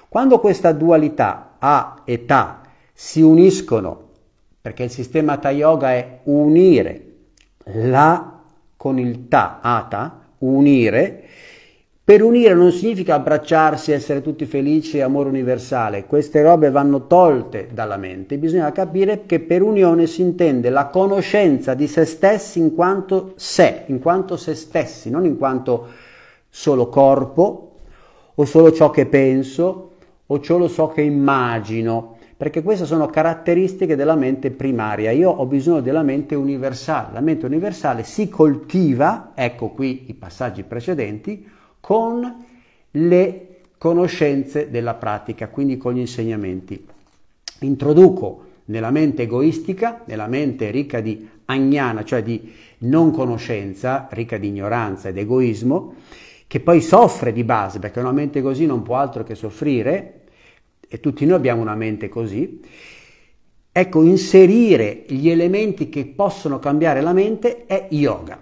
Quando questa dualità A e Ta si uniscono, perché il sistema Ta Yoga è unire la con il Ta, Ata, unire, per unire non significa abbracciarsi, essere tutti felici, amore universale, queste robe vanno tolte dalla mente, bisogna capire che per unione si intende la conoscenza di se stessi in quanto sé, in quanto se stessi, non in quanto solo corpo o solo ciò che penso o solo ciò che immagino, perché queste sono caratteristiche della mente primaria. Io ho bisogno della mente universale. La mente universale si coltiva, ecco qui i passaggi precedenti, con le conoscenze della pratica, quindi con gli insegnamenti. Introduco nella mente egoistica, nella mente ricca di agnana, cioè di non conoscenza, ricca di ignoranza ed egoismo, che poi soffre di base, perché una mente così non può altro che soffrire, e tutti noi abbiamo una mente così, ecco, inserire gli elementi che possono cambiare la mente è yoga.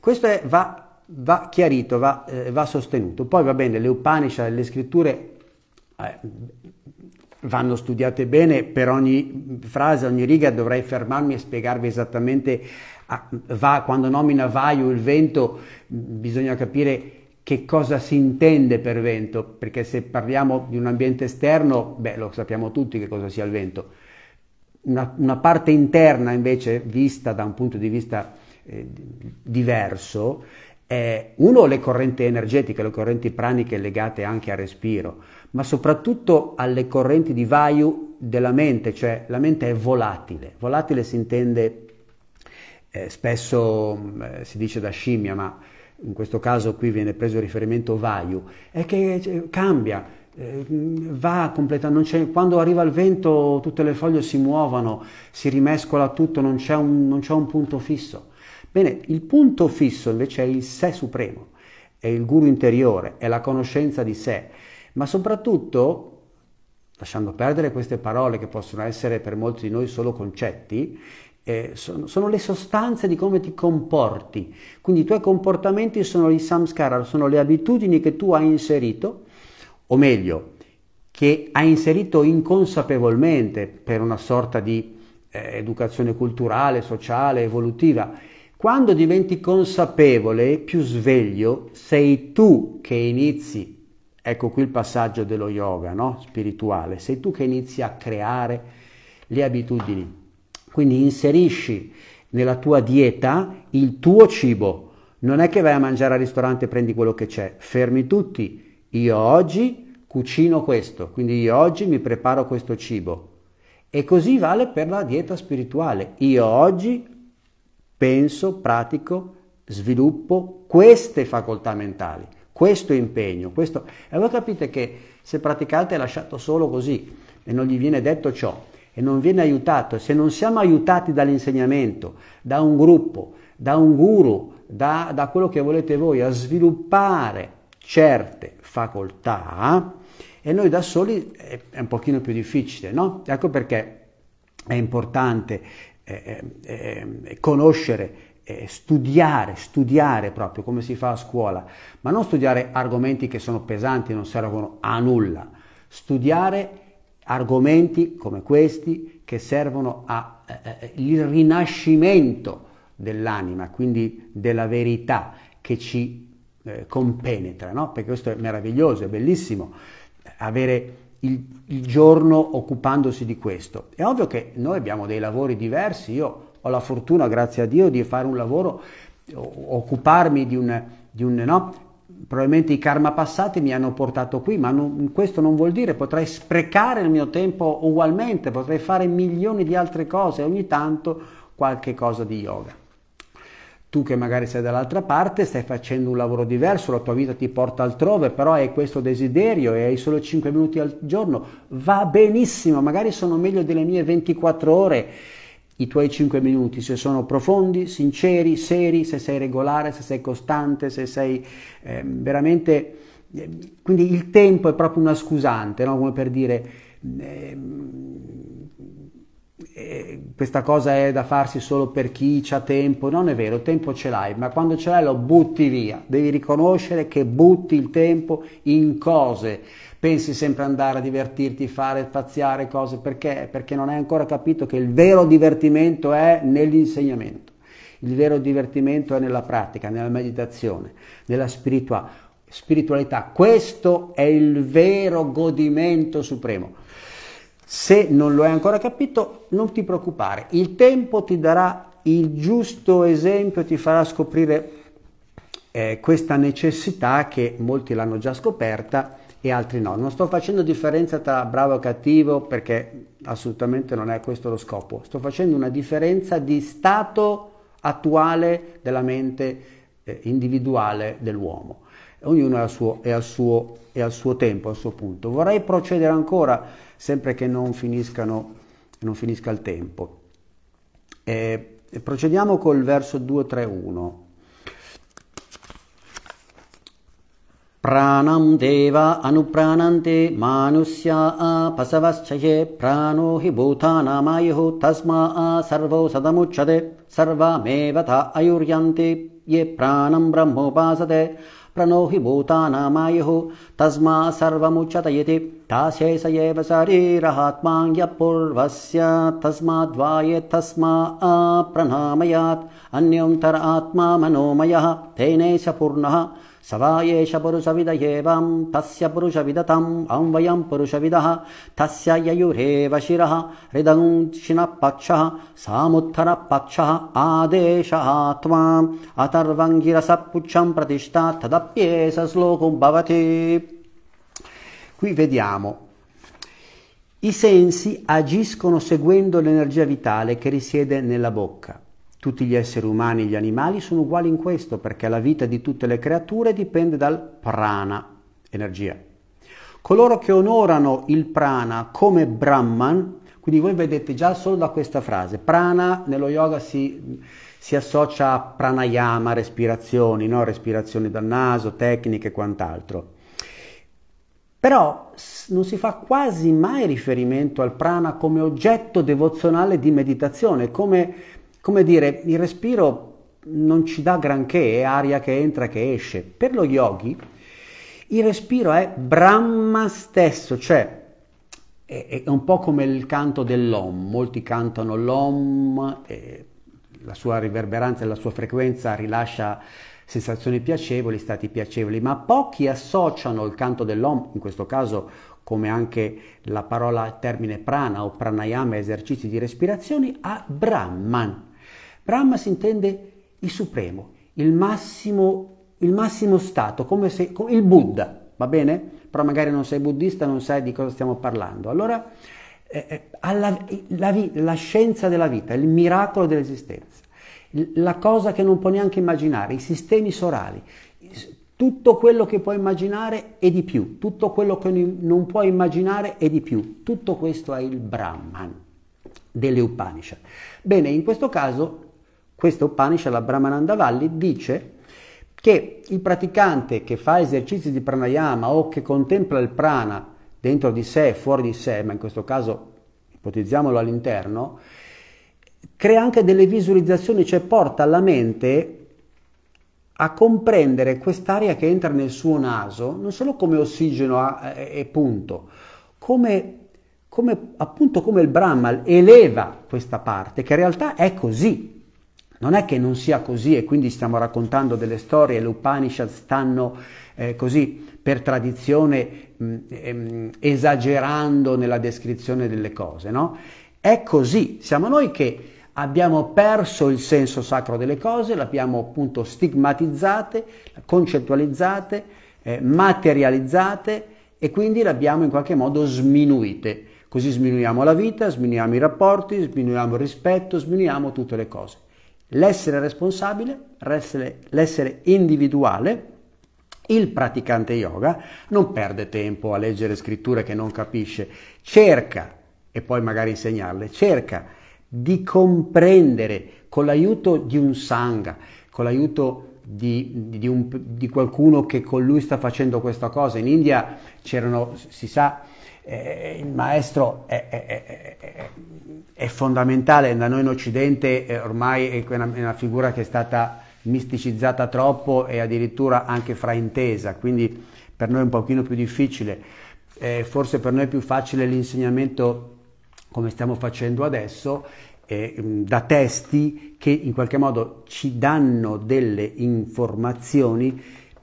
Questo è, va, va, chiarito, va, eh, va, sostenuto. Poi va bene, le Upanishad, le scritture eh, vanno studiate bene, per ogni frase, ogni riga dovrei fermarmi e spiegarvi esattamente va, quando nomina Vaio il vento bisogna capire che cosa si intende per vento, perché se parliamo di un ambiente esterno, beh, lo sappiamo tutti che cosa sia il vento. Una, una parte interna invece vista da un punto di vista eh, diverso è uno le correnti energetiche, le correnti praniche legate anche al respiro, ma soprattutto alle correnti di vayu della mente, cioè la mente è volatile. Volatile si intende eh, spesso mm, eh, si dice da scimmia, ma in questo caso qui viene preso riferimento Vayu, è che eh, cioè, cambia, eh, mm, va completamente, quando arriva il vento tutte le foglie si muovono, si rimescola tutto, non c'è un, non c'è un punto fisso. Bene, il punto fisso invece è il sé supremo, è il guru interiore, è la conoscenza di sé, ma soprattutto lasciando perdere queste parole che possono essere per molti di noi solo concetti, eh, sono, sono, le sostanze di come ti comporti. Quindi i tuoi comportamenti sono i samskara, sono le abitudini che tu hai inserito, o meglio, che hai inserito inconsapevolmente per una sorta di eh, educazione culturale, sociale, evolutiva. Quando diventi consapevole, più sveglio, sei tu che inizi Ecco qui il passaggio dello yoga no? spirituale. Sei tu che inizi a creare le abitudini. Quindi inserisci nella tua dieta il tuo cibo. Non è che vai a mangiare al ristorante e prendi quello che c'è. Fermi tutti. Io oggi cucino questo, quindi io oggi mi preparo questo cibo. E così vale per la dieta spirituale. Io oggi penso, pratico, sviluppo queste facoltà mentali, questo impegno. Questo... E voi capite che se praticate è lasciato solo così e non gli viene detto ciò, e non viene aiutato, se non siamo aiutati dall'insegnamento, da un gruppo, da un guru, da, da quello che volete voi, a sviluppare certe facoltà, e noi da soli è, un pochino più difficile, no? Ecco perché è importante eh, eh, eh conoscere eh, studiare, studiare proprio come si fa a scuola, ma non studiare argomenti che sono pesanti, non servono a nulla, studiare argomenti come questi che servono al eh, eh rinascimento dell'anima, quindi della verità che ci eh, compenetra, no? perché questo è meraviglioso, è bellissimo eh, avere il, il giorno occupandosi di questo. È ovvio che noi abbiamo dei lavori diversi, io ho la fortuna, grazie a Dio, di fare un lavoro, occuparmi di un, di un, no? probabilmente i karma passati mi hanno portato qui, ma non, questo non vuol dire potrei sprecare il mio tempo ugualmente, potrei fare milioni di altre cose, ogni tanto qualche cosa di yoga. Tu che magari sei dall'altra parte, stai facendo un lavoro diverso, la tua vita ti porta altrove, però hai questo desiderio e hai solo 5 minuti al giorno, va benissimo, magari sono meglio delle mie 24 ore i tuoi 5 minuti, se sono profondi, sinceri, seri, se sei regolare, se sei costante, se sei eh, veramente... Ehm, quindi il tempo è proprio una scusante, no? come per dire... Eh, eh, questa cosa è da farsi solo per chi ha tempo, non è vero, tempo ce l'hai, ma quando ce l'hai lo butti via, devi riconoscere che butti il tempo in cose, pensi sempre andare a divertirti, fare, spaziare cose, perché? Perché non hai ancora capito che il vero divertimento è nell'insegnamento, il vero divertimento è nella pratica, nella meditazione, nella spiritualità. Questo è il vero godimento supremo. Se non lo hai ancora capito, non ti preoccupare, il tempo ti darà il giusto esempio, ti farà scoprire eh, questa necessità che molti l'hanno già scoperta e altri no. Non sto facendo differenza tra bravo e cattivo perché assolutamente non è questo lo scopo, sto facendo una differenza di stato attuale della mente eh, individuale dell'uomo ognuno è al, suo, è, al suo, è al suo, tempo, al suo punto. Vorrei procedere ancora, sempre che non, finiscano, non finisca il tempo. Eh, procediamo col verso 231. Pranam प्राणं देव अनुप्राणन्ते मानुष्या पशवश्चये प्राणो हि भूतानामायुः तस्मा सर्वौ सदमुच्यते सर्वमेव ye pranam brahmo ब्रह्मोपासते प्रणो हि भूता तस्मा सर्वमुच्यत इति दाशेष एव शरीरः आत्माङ्गः तस्माद्वाये तस्मा आ प्रणामयात् आत्मा मनोमयः तेनै पूर्णः सवायेष पुरुषविद एवं तस्य पुरुषविदतम् अन्वयं पुरुषविदः तस्य ययुरेव शिरः हृदक्षिणपक्षः सामुत्तरपक्षः आदेशः त्वाम् अतर्वङ्गिरसपुच्छं प्रतिष्ठा तदप्येष श्लोकं भवति Qui vediamo I sensi agiscono seguendo l'energia vitale che risiede nella bocca. Tutti gli esseri umani e gli animali sono uguali in questo perché la vita di tutte le creature dipende dal prana, energia. Coloro che onorano il prana come Brahman, quindi voi vedete già solo da questa frase, prana nello yoga si, si associa a pranayama, respirazioni, no? respirazioni dal naso, tecniche e quant'altro. Però non si fa quasi mai riferimento al prana come oggetto devozionale di meditazione, come come dire, il respiro non ci dà granché, è aria che entra, e che esce. Per lo yogi il respiro è Brahma stesso, cioè è, un po' come il canto dell'OM, molti cantano l'OM, la sua riverberanza e la sua frequenza rilascia sensazioni piacevoli, stati piacevoli, ma pochi associano il canto dell'OM, in questo caso come anche la parola termine prana o pranayama, esercizi di respirazione, a Brahman, Brahma si intende il supremo, il massimo, il massimo stato, come se come il Buddha, va bene? Però magari non sei buddista, non sai di cosa stiamo parlando. Allora, eh, eh alla, la, la scienza della vita, il miracolo dell'esistenza, la cosa che non puoi neanche immaginare, i sistemi sorali, tutto quello che puoi immaginare e di più, tutto quello che non puoi immaginare e di più, tutto questo è il Brahman delle Upanishad. Bene, in questo caso questo Upanishad, la Brahmananda Valli, dice che il praticante che fa esercizi di pranayama o che contempla il prana dentro di sé e fuori di sé, ma in questo caso ipotizziamolo all'interno, crea anche delle visualizzazioni, cioè porta la mente a comprendere quest'aria che entra nel suo naso non solo come ossigeno e punto, come, come appunto come il Brahman eleva questa parte, che in realtà è così, non è che non sia così e quindi stiamo raccontando delle storie, le Upanishad stanno eh, così per tradizione mh, mm, ehm, mh, esagerando nella descrizione delle cose, no? È così, siamo noi che abbiamo perso il senso sacro delle cose, le abbiamo appunto stigmatizzate, concettualizzate, eh, materializzate e quindi le abbiamo in qualche modo sminuite. Così sminuiamo la vita, sminuiamo i rapporti, sminuiamo il rispetto, sminuiamo tutte le cose l'essere responsabile, l'essere individuale, il praticante yoga non perde tempo a leggere scritture che non capisce, cerca, e poi magari insegnarle, cerca di comprendere con l'aiuto di un sangha, con l'aiuto di, di, di, di, qualcuno che con lui sta facendo questa cosa. In India c'erano, si sa, eh, eh, il maestro è, è, è, è, fondamentale, da noi in Occidente eh, ormai è una, una, figura che è stata misticizzata troppo e addirittura anche fraintesa, quindi per noi è un pochino più difficile. Eh, forse per noi è più facile l'insegnamento come stiamo facendo adesso, eh, mm, da testi che in qualche modo ci danno delle informazioni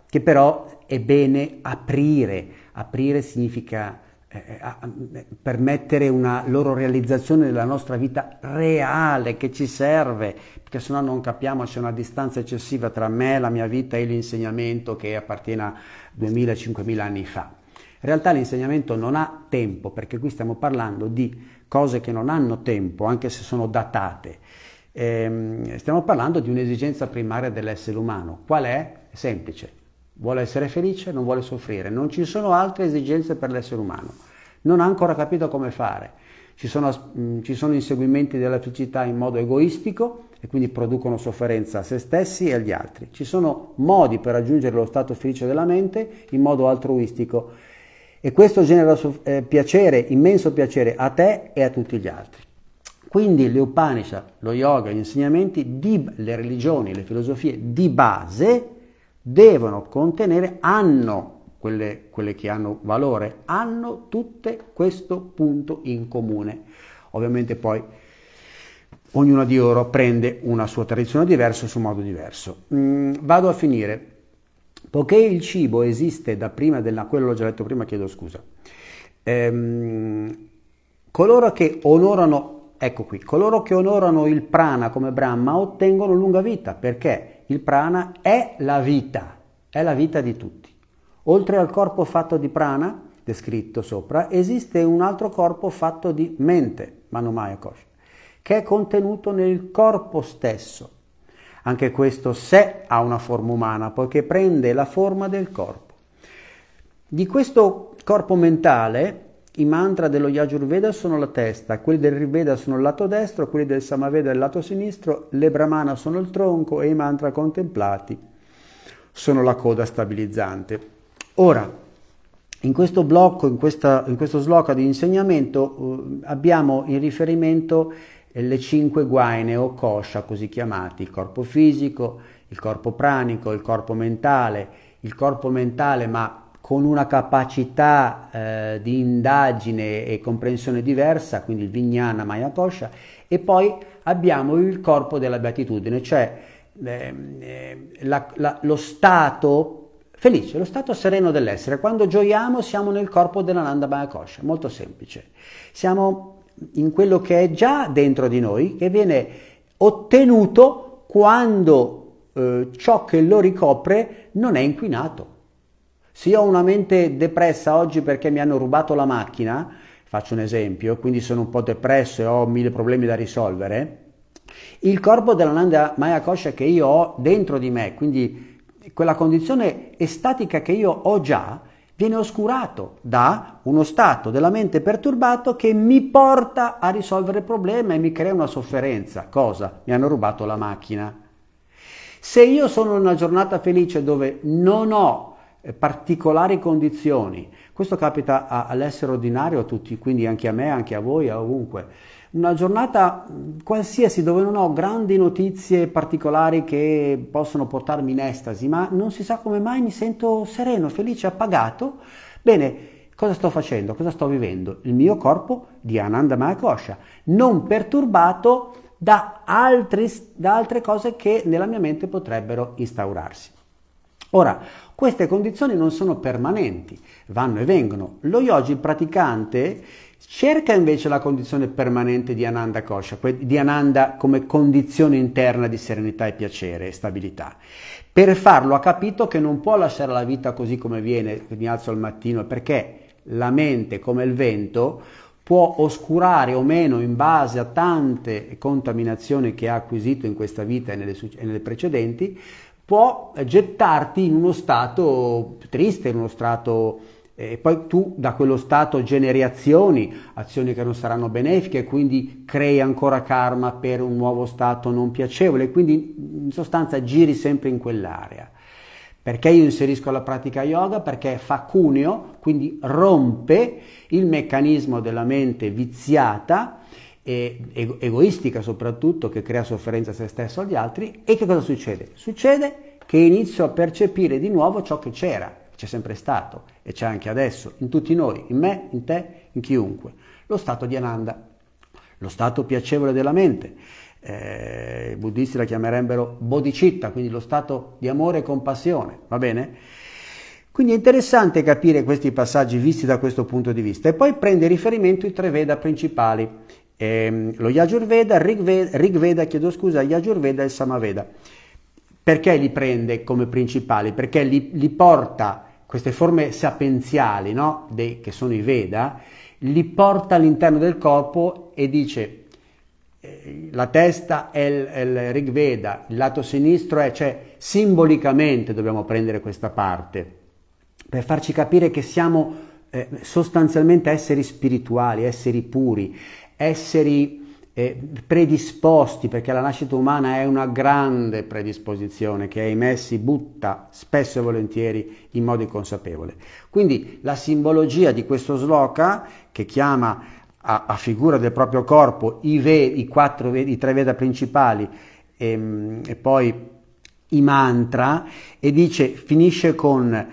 che però è bene aprire. Aprire significa eh, eh, eh, permettere una loro realizzazione della nostra vita reale che ci serve, perché sennò non capiamo c'è una distanza eccessiva tra me, la mia vita e l'insegnamento che appartiene a 2000-5000 anni fa. In realtà l'insegnamento non ha tempo, perché qui stiamo parlando di cose che non hanno tempo, anche se sono datate. Ehm, stiamo parlando di un'esigenza primaria dell'essere umano. Qual È semplice. Vuole essere felice, non vuole soffrire. Non ci sono altre esigenze per l'essere umano non ha ancora capito come fare. Ci sono, mm, ci sono inseguimenti della felicità in modo egoistico e quindi producono sofferenza a se stessi e agli altri. Ci sono modi per raggiungere lo stato felice della mente in modo altruistico e questo genera eh, piacere, immenso piacere a te e a tutti gli altri. Quindi le Upanishad, lo yoga, gli insegnamenti, di, le religioni, le filosofie di base devono contenere, hanno quelle, quelle che hanno valore, hanno tutte questo punto in comune. Ovviamente poi ognuna di loro prende una sua tradizione diversa, il suo modo diverso. Mm, vado a finire. Poiché il cibo esiste da prima della... quello l'ho già detto prima, chiedo scusa. Ehm, coloro che onorano, ecco qui, coloro che onorano il prana come Brahma ottengono lunga vita, perché il prana è la vita, è la vita di tutti. Oltre al corpo fatto di prana, descritto sopra, esiste un altro corpo fatto di mente, Manomaya Kosha, che è contenuto nel corpo stesso. Anche questo sé ha una forma umana, poiché prende la forma del corpo. Di questo corpo mentale, i mantra dello Yajurveda sono la testa, quelli del Rigveda sono il lato destro, quelli del Samaveda il lato sinistro, le Brahmana sono il tronco e i mantra contemplati sono la coda stabilizzante. Ora, in questo blocco, in, questa, in questo sloca di insegnamento eh, abbiamo in riferimento le cinque guaine o coscia, così chiamati, il corpo fisico, il corpo pranico, il corpo mentale, il corpo mentale ma con una capacità eh, di indagine e comprensione diversa, quindi il vignana maya coscia, e poi abbiamo il corpo della beatitudine, cioè ehm, eh, la, la, lo stato Felice, lo stato sereno dell'essere. Quando gioiamo siamo nel corpo della dell'Ananda Mahakosha, molto semplice. Siamo in quello che è già dentro di noi, che viene ottenuto quando eh, ciò che lo ricopre non è inquinato. Se io ho una mente depressa oggi perché mi hanno rubato la macchina, faccio un esempio, quindi sono un po' depresso e ho mille problemi da risolvere, il corpo della Nanda Maya Mahakosha che io ho dentro di me, quindi quella condizione estatica che io ho già viene oscurato da uno stato della mente perturbato che mi porta a risolvere il problema e mi crea una sofferenza. Cosa? Mi hanno rubato la macchina. Se io sono in una giornata felice dove non ho eh, particolari condizioni, questo capita all'essere ordinario a tutti, quindi anche a me, anche a voi, a ovunque, una giornata mm, qualsiasi dove non ho grandi notizie particolari che possono portarmi in estasi, ma non si sa come mai mi sento sereno, felice, appagato. Bene, cosa sto facendo? Cosa sto vivendo? Il mio corpo di Ananda Mahakosha, non perturbato da, altri, da altre cose che nella mia mente potrebbero instaurarsi. Ora, queste condizioni non sono permanenti, vanno e vengono. Lo yogi praticante Cerca invece la condizione permanente di Ananda Kosha, di Ananda come condizione interna di serenità e piacere e stabilità. Per farlo ha capito che non può lasciare la vita così come viene, mi alzo al mattino, perché la mente come il vento può oscurare o meno in base a tante contaminazioni che ha acquisito in questa vita e nelle, e nelle precedenti, può gettarti in uno stato triste, in uno stato e poi tu da quello stato generi azioni, azioni che non saranno benefiche, quindi crei ancora karma per un nuovo stato non piacevole, quindi in sostanza giri sempre in quell'area. Perché io inserisco la pratica yoga? Perché fa cuneo, quindi rompe il meccanismo della mente viziata, e egoistica soprattutto, che crea sofferenza a se stesso e agli altri. E che cosa succede? Succede che inizio a percepire di nuovo ciò che c'era, c'è sempre stato e c'è anche adesso, in tutti noi, in me, in te, in chiunque, lo stato di Ananda, lo stato piacevole della mente. Eh, I buddhisti la chiamerebbero bodhicitta, quindi lo stato di amore e compassione, va bene? Quindi è interessante capire questi passaggi visti da questo punto di vista e poi prende riferimento i tre Veda principali, eh, lo Yajurveda, Rigveda, Rigveda, chiedo scusa, Yajurveda e il Samaveda. Perché li prende come principali? Perché li, li porta queste forme sapienziali, no? De, che sono i Veda, li porta all'interno del corpo e dice eh, la testa è il, è il Rig Veda, il lato sinistro è, cioè simbolicamente dobbiamo prendere questa parte per farci capire che siamo eh, sostanzialmente esseri spirituali, esseri puri, esseri eh, predisposti, perché la nascita umana è una grande predisposizione che ahimè si butta spesso e volentieri in modo inconsapevole. Quindi la simbologia di questo sloka che chiama a, a figura del proprio corpo i, ve, i, quattro, i tre veda principali e, ehm, e, poi i mantra e dice, finisce con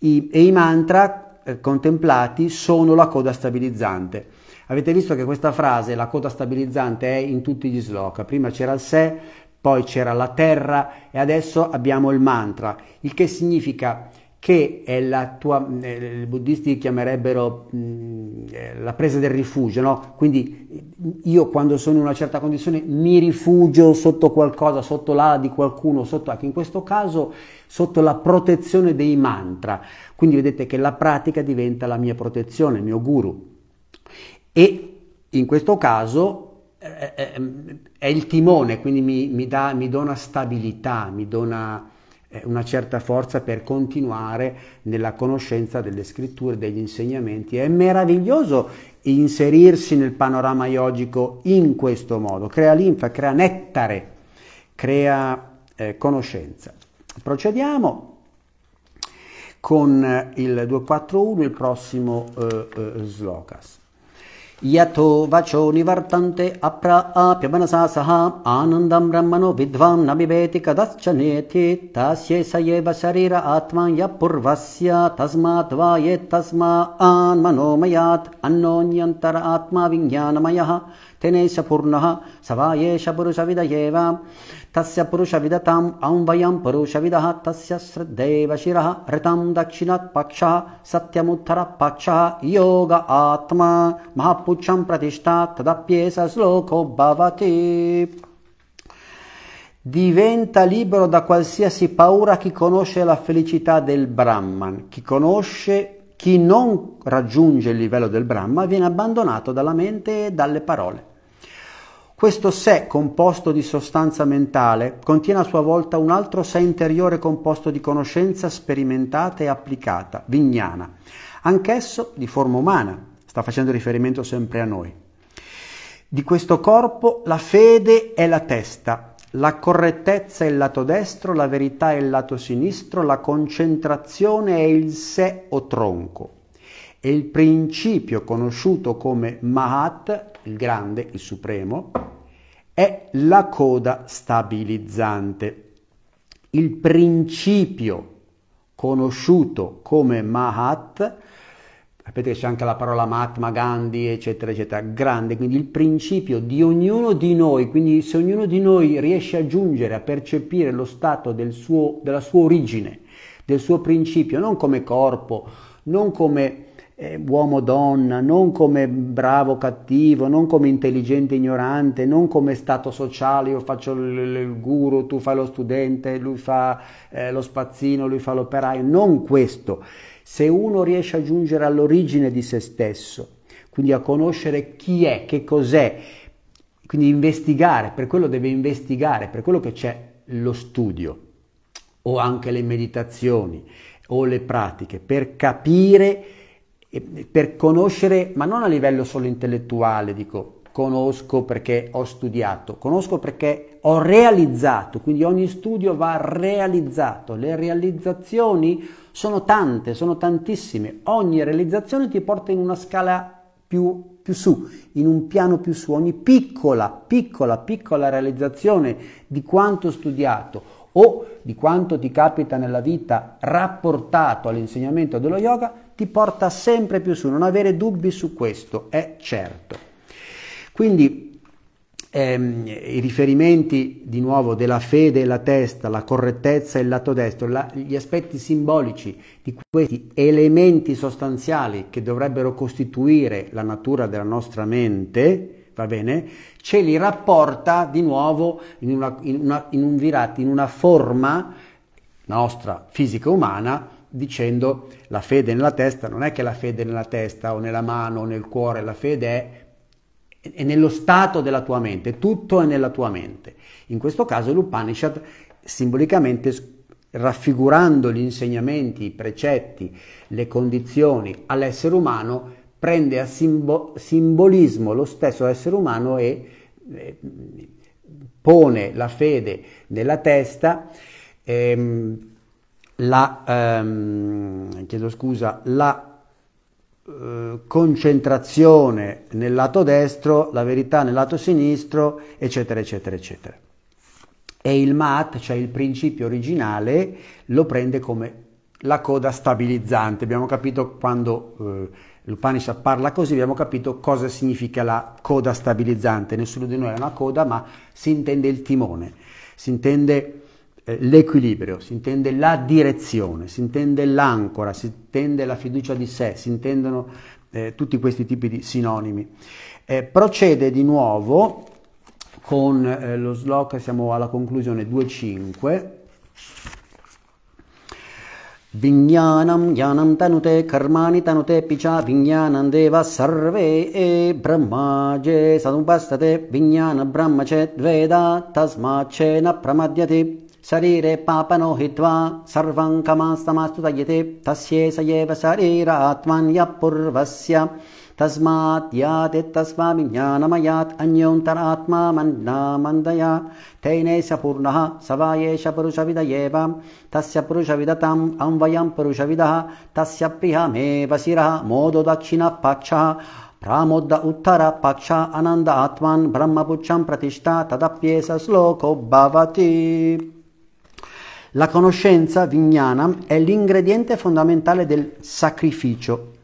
i, e i mantra eh, contemplati sono la coda stabilizzante. Avete visto che questa frase, la coda stabilizzante, è in tutti gli sloka. Prima c'era il se, poi c'era la terra e adesso abbiamo il mantra, il che significa che è la tua, eh, i buddisti chiamerebbero mh, mm, eh, la presa del rifugio, no? Quindi mm, io quando sono in una certa condizione mi rifugio sotto qualcosa, sotto l'ala di qualcuno, sotto, anche in questo caso sotto la protezione dei mantra. Quindi vedete che la pratica diventa la mia protezione, il mio guru e in questo caso eh, eh, ehm, è il timone, quindi mi, mi, da, mi dona stabilità, mi dona eh, una certa forza per continuare nella conoscenza delle scritture, degli insegnamenti. È meraviglioso inserirsi nel panorama yogico in questo modo, crea linfa, crea nettare, crea eh, conoscenza. Procediamo con il 241, il prossimo eh, eh slokas. यथो वचो निवर्तन्ते अप्र अपि मनसा सहा आनन्दं ब्रह्मनु विद्वान् न बिबेति कदश्च नेति तस्यै स एव शरीर आत्मा यः पूर्वस्य तस्मात् वा येत्तस्मान्मनोमयात् अन्नोऽन्यतर आत्मा विज्ञानमयः तेनैश पूर्णः स वा एष पुरुषविद एव तस्य पुरुषविदताम् अं वयं पुरुषविदः तस्य श्रद्धैवशिरः हृतं दक्षिणत्पक्षः सत्यमुत्तरः पक्ष योग आत्मा pucciam pratishta tadappyesa sloko bhavati. Diventa libero da qualsiasi paura chi conosce la felicità del Brahman, chi conosce chi non raggiunge il livello del Brahman, viene abbandonato dalla mente e dalle parole. Questo sé composto di sostanza mentale contiene a sua volta un altro sé interiore composto di conoscenza sperimentata e applicata, vignana, anch'esso di forma umana, sta facendo riferimento sempre a noi. Di questo corpo la fede è la testa, la correttezza è il lato destro, la verità è il lato sinistro, la concentrazione è il sé o tronco. E il principio conosciuto come Mahat, il grande, il supremo, è la coda stabilizzante. Il principio conosciuto come Mahat Sapete che c'è anche la parola Mahatma Gandhi, eccetera, eccetera, grande, quindi il principio di ognuno di noi, quindi se ognuno di noi riesce a giungere, a percepire lo stato del suo, della sua origine, del suo principio, non come corpo, non come eh, uomo-donna, non come bravo-cattivo, non come intelligente-ignorante, non come stato sociale, io faccio il, il guru, tu fai lo studente, lui fa eh, lo spazzino, lui fa l'operaio, non questo se uno riesce a giungere all'origine di se stesso, quindi a conoscere chi è, che cos'è, quindi investigare, per quello deve investigare, per quello che c'è lo studio o anche le meditazioni o le pratiche per capire, per conoscere, ma non a livello solo intellettuale, dico conosco perché ho studiato, conosco perché ho realizzato, quindi ogni studio va realizzato, le realizzazioni sono tante, sono tantissime. Ogni realizzazione ti porta in una scala più, più su, in un piano più su. Ogni piccola, piccola, piccola realizzazione di quanto studiato o di quanto ti capita nella vita rapportato all'insegnamento dello yoga ti porta sempre più su, non avere dubbi su questo, è certo. Quindi ehm, i riferimenti di nuovo della fede e la testa, la correttezza e il lato destro, la, gli aspetti simbolici di questi elementi sostanziali che dovrebbero costituire la natura della nostra mente, va bene? Ce li rapporta di nuovo in, una, in, una, in un virato, in una forma nostra fisica umana, dicendo la fede nella testa non è che la fede nella testa o nella mano o nel cuore, la fede è è nello stato della tua mente, tutto è nella tua mente. In questo caso l'Upanishad simbolicamente raffigurando gli insegnamenti, i precetti, le condizioni all'essere umano, prende a simbo- simbolismo lo stesso essere umano e eh, pone la fede nella testa, ehm, la, ehm, chiedo scusa, la eh, concentrazione nel lato destro, la verità nel lato sinistro, eccetera, eccetera, eccetera. E il MAT, cioè il principio originale, lo prende come la coda stabilizzante. Abbiamo capito quando eh, l'Upanishad parla così, abbiamo capito cosa significa la coda stabilizzante. Nessuno di noi ha una coda, ma si intende il timone, si intende eh, l'equilibrio, si intende la direzione, si intende l'ancora, si intende la fiducia di sé, si intendono eh, tutti questi tipi di sinonimi. Eh, procede di nuovo con eh, lo slot, siamo alla conclusione 2.5. Vignanam yanam tanute karmani tanute picha vijnanam deva sarve e brahma je sanupastate vijnana brahma chet veda tasma cena pramadyati शरीरे पापनो हित्वा सर्वं कमास्तमास्तुतयिते तस्येष एव शरीर आत्मान्यः पूर्वस्य तस्मात् यादित्तस्माभिज्ञानमयात् अन्योन्तरात्मा मन्दया तेनैष पूर्णः स वा एष पुरुषविद एव तस्य पुरुषविदताम् तम् पुरुषविदः तस्य प्रियमेव शिरः मोदो दक्षिणपक्षः पक्ष उत्तरपक्ष अनन्द आत्मान् ब्रह्मपुच्छम् प्रतिष्ठा तदप्येष श्लोको भवति La conoscenza, vignanam, è l'ingrediente fondamentale del sacrificio,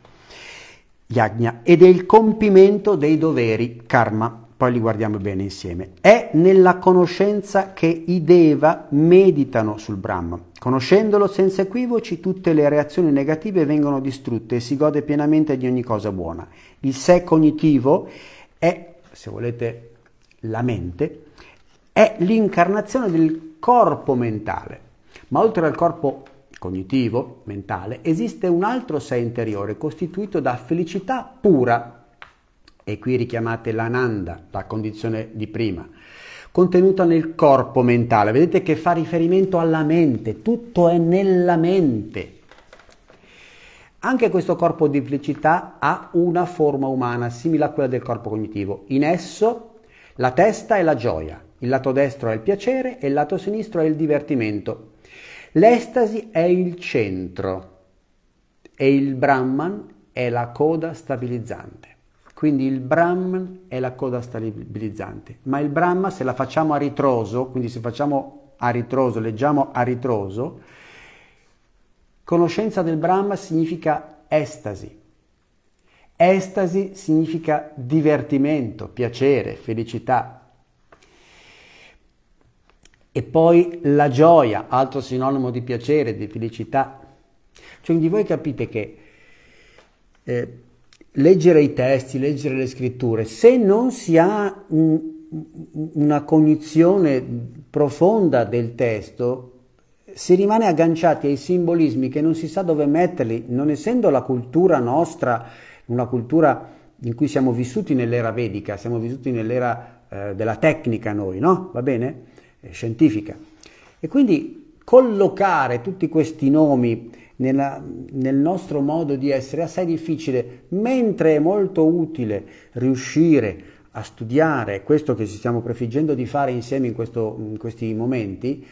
yajna, ed è il compimento dei doveri, karma. Poi li guardiamo bene insieme. È nella conoscenza che i deva meditano sul Brahma. Conoscendolo senza equivoci, tutte le reazioni negative vengono distrutte e si gode pienamente di ogni cosa buona. Il sé cognitivo è, se volete, la mente, è l'incarnazione del corpo mentale. Ma oltre al corpo cognitivo, mentale, esiste un altro sé interiore costituito da felicità pura, e qui richiamate l'ananda, la condizione di prima, contenuta nel corpo mentale. Vedete che fa riferimento alla mente, tutto è nella mente. Anche questo corpo di felicità ha una forma umana simile a quella del corpo cognitivo. In esso la testa è la gioia, il lato destro è il piacere e il lato sinistro è il divertimento. L'estasi è il centro e il Brahman è la coda stabilizzante. Quindi il Brahman è la coda stabilizzante, ma il Brahman, se la facciamo a ritroso, quindi se facciamo a ritroso, leggiamo a ritroso, conoscenza del Brahman significa estasi. Estasi significa divertimento, piacere, felicità, e poi la gioia, altro sinonimo di piacere, di felicità. Cioè, quindi voi capite che eh, leggere i testi, leggere le scritture, se non si ha un, una cognizione profonda del testo, si rimane agganciati ai simbolismi che non si sa dove metterli, non essendo la cultura nostra una cultura in cui siamo vissuti nell'era vedica, siamo vissuti nell'era eh, della tecnica noi, no? Va bene? Eh, scientifica. E quindi collocare tutti questi nomi nella, nel nostro modo di essere è assai difficile, mentre è molto utile riuscire a studiare questo che ci stiamo prefiggendo di fare insieme in, questo, in questi momenti,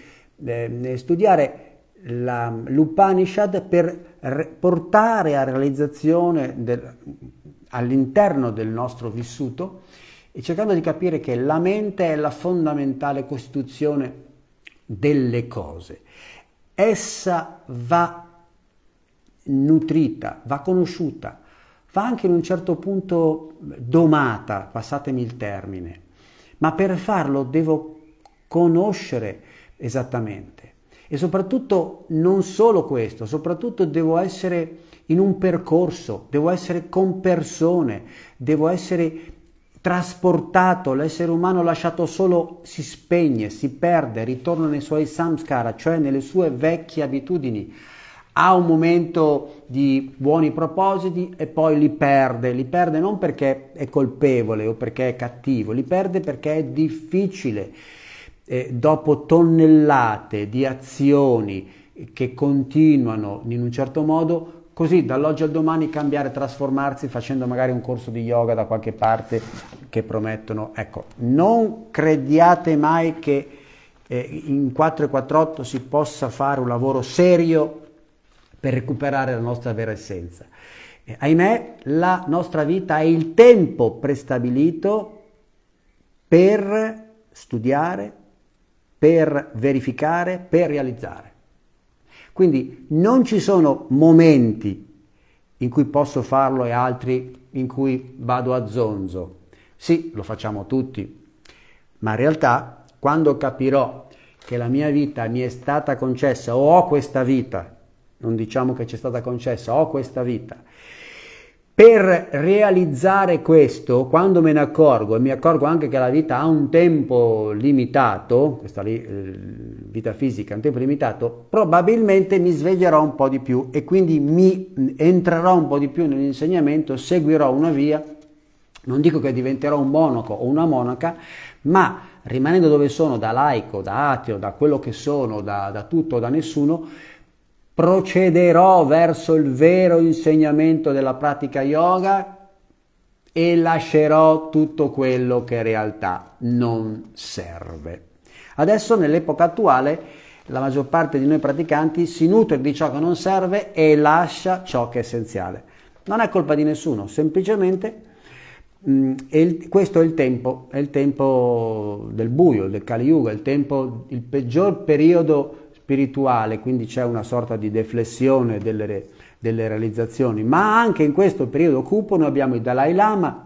eh, studiare la, l'Upanishad per re, portare a realizzazione del, all'interno del nostro vissuto e cercando di capire che la mente è la fondamentale costituzione delle cose. Essa va nutrita, va conosciuta, va anche in un certo punto domata, passatemi il termine, ma per farlo devo conoscere esattamente. E soprattutto non solo questo, soprattutto devo essere in un percorso, devo essere con persone, devo essere trasportato, l'essere umano lasciato solo si spegne, si perde, ritorna nei suoi samskara, cioè nelle sue vecchie abitudini. Ha un momento di buoni propositi e poi li perde, li perde non perché è colpevole o perché è cattivo, li perde perché è difficile. Eh, dopo tonnellate di azioni che continuano in un certo modo, così dall'oggi al domani cambiare, trasformarsi facendo magari un corso di yoga da qualche parte che promettono. Ecco, non crediate mai che eh, in 4 e 48 si possa fare un lavoro serio per recuperare la nostra vera essenza. Eh, ahimè, la nostra vita è il tempo prestabilito per studiare, per verificare, per realizzare. Quindi non ci sono momenti in cui posso farlo e altri in cui vado a zonzo. Sì, lo facciamo tutti, ma in realtà quando capirò che la mia vita mi è stata concessa o ho questa vita, non diciamo che ci è stata concessa, ho questa vita per realizzare questo, quando me ne accorgo, e mi accorgo anche che la vita ha un tempo limitato, questa lì, eh, vita fisica ha un tempo limitato, probabilmente mi sveglierò un po' di più e quindi mi entrerò un po' di più nell'insegnamento, seguirò una via, non dico che diventerò un monaco o una monaca, ma rimanendo dove sono, da laico, da ateo, da quello che sono, da, da tutto, da nessuno, procederò verso il vero insegnamento della pratica yoga e lascerò tutto quello che in realtà non serve. Adesso nell'epoca attuale la maggior parte di noi praticanti si nutre di ciò che non serve e lascia ciò che è essenziale. Non è colpa di nessuno, semplicemente mh, mm, il, questo è il tempo, è il tempo del buio, del Kali Yuga, il, tempo, il peggior periodo spirituale, quindi c'è una sorta di deflessione delle, delle realizzazioni, ma anche in questo periodo cupo noi abbiamo il Dalai Lama,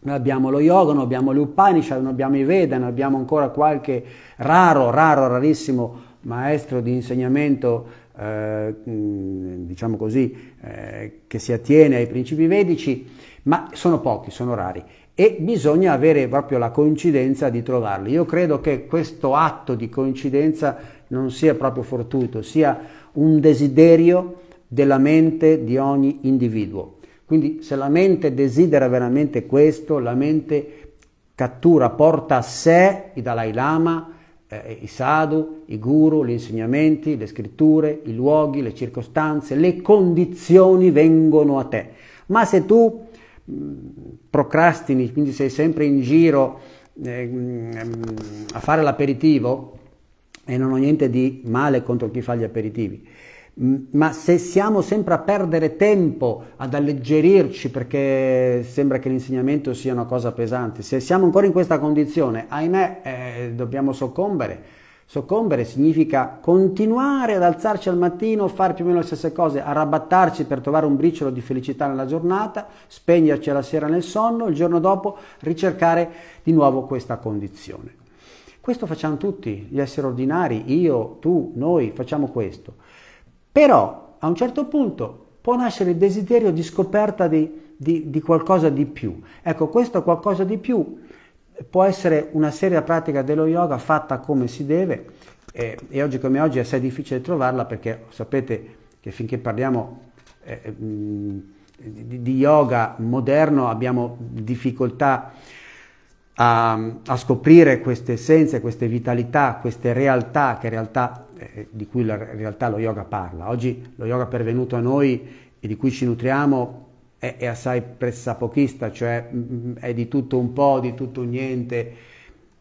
noi abbiamo lo yoga, noi abbiamo l'Upanishad, noi abbiamo i Veda, noi abbiamo ancora qualche raro, raro, rarissimo maestro di insegnamento, eh, diciamo così, eh, che si attiene ai principi vedici, ma sono pochi, sono rari e bisogna avere proprio la coincidenza di trovarli. Io credo che questo atto di coincidenza non sia proprio fortuito, sia un desiderio della mente di ogni individuo. Quindi se la mente desidera veramente questo, la mente cattura, porta a sé i Dalai Lama, eh, i sadhu, i guru, gli insegnamenti, le scritture, i luoghi, le circostanze, le condizioni vengono a te. Ma se tu mm, procrastini, quindi sei sempre in giro eh, mm, a fare l'aperitivo, e non ho niente di male contro chi fa gli aperitivi. Ma se siamo sempre a perdere tempo, ad alleggerirci perché sembra che l'insegnamento sia una cosa pesante, se siamo ancora in questa condizione, ahimè, eh, dobbiamo soccombere. Soccombere significa continuare ad alzarci al mattino, fare più o meno le stesse cose, arrabattarci per trovare un briciolo di felicità nella giornata, spegnerci alla sera nel sonno, il giorno dopo ricercare di nuovo questa condizione. Questo facciamo tutti, gli esseri ordinari, io, tu, noi, facciamo questo. Però a un certo punto può nascere il desiderio di scoperta di, di, di qualcosa di più. Ecco, questo qualcosa di più può essere una seria pratica dello yoga fatta come si deve e, e oggi come oggi è assai difficile trovarla perché sapete che finché parliamo eh, mm, di, di, yoga moderno abbiamo difficoltà a, a scoprire queste essenze, queste vitalità, queste realtà, che realtà eh, di cui la, in realtà lo yoga parla. Oggi lo yoga pervenuto a noi e di cui ci nutriamo è, è assai pressapochista, cioè mm, è di tutto un po', di tutto un niente.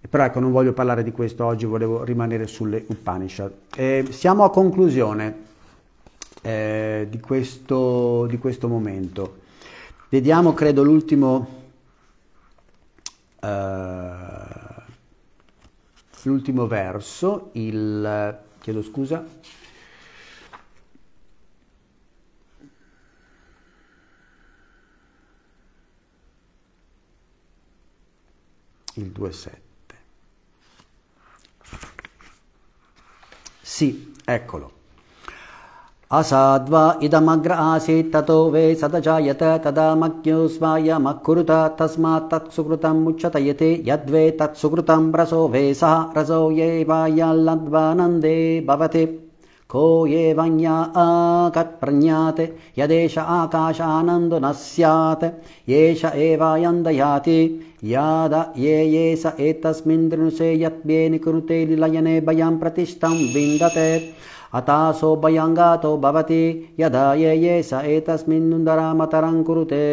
Però ecco, non voglio parlare di questo oggi, volevo rimanere sulle Upanishad. Eh, siamo a conclusione eh, di, questo, di questo momento. Vediamo, credo, l'ultimo eh, l'ultimo verso, il, chiedo scusa, il 2.7. Sì, eccolo. असाद्वा इदमग्र आसीत् ततो वे सदजायत तदा मज्ञो स्वायमकुरुत तस्मात्तत् सुकृतम् उच्यतयति यद्वे तत् सुकृतम् रसो वे सः रसो ये वायाल्लद्वानन्दे भवति को ये वञ्ज्ञा यदेष आकाशानन्दो न स्यात् येष एवायन्दयाति याद ये ये स एतस्मिन् दृणुषे यत्म्ये निकुरुते निलयने भयम् प्रतिष्ठम् विन्दते हताशो भयङ्गातो भवति यदा ये ये स एतस्मिन्नुन्दरामतरं कुरुते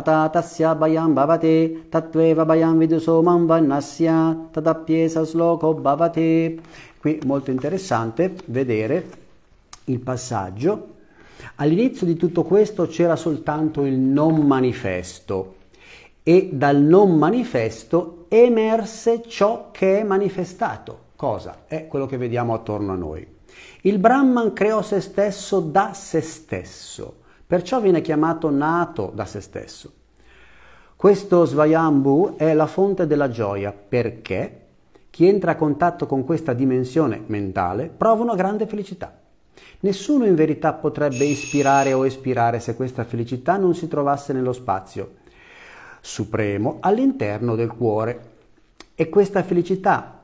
अतः तस्य भयं भवति तत्त्वेव भयं विदुषो मम वन्नस्य तदप्येष श्लोको भवति Qui molto interessante vedere il passaggio. All'inizio di tutto questo c'era soltanto il non manifesto e dal non manifesto emerse ciò che è manifestato. Cosa? È quello che vediamo attorno a noi. Il Brahman creò se stesso da se stesso, perciò viene chiamato nato da se stesso. Questo Svayambhu è la fonte della gioia perché chi entra a contatto con questa dimensione mentale prova una grande felicità. Nessuno in verità potrebbe ispirare o espirare se questa felicità non si trovasse nello spazio supremo all'interno del cuore. È questa felicità,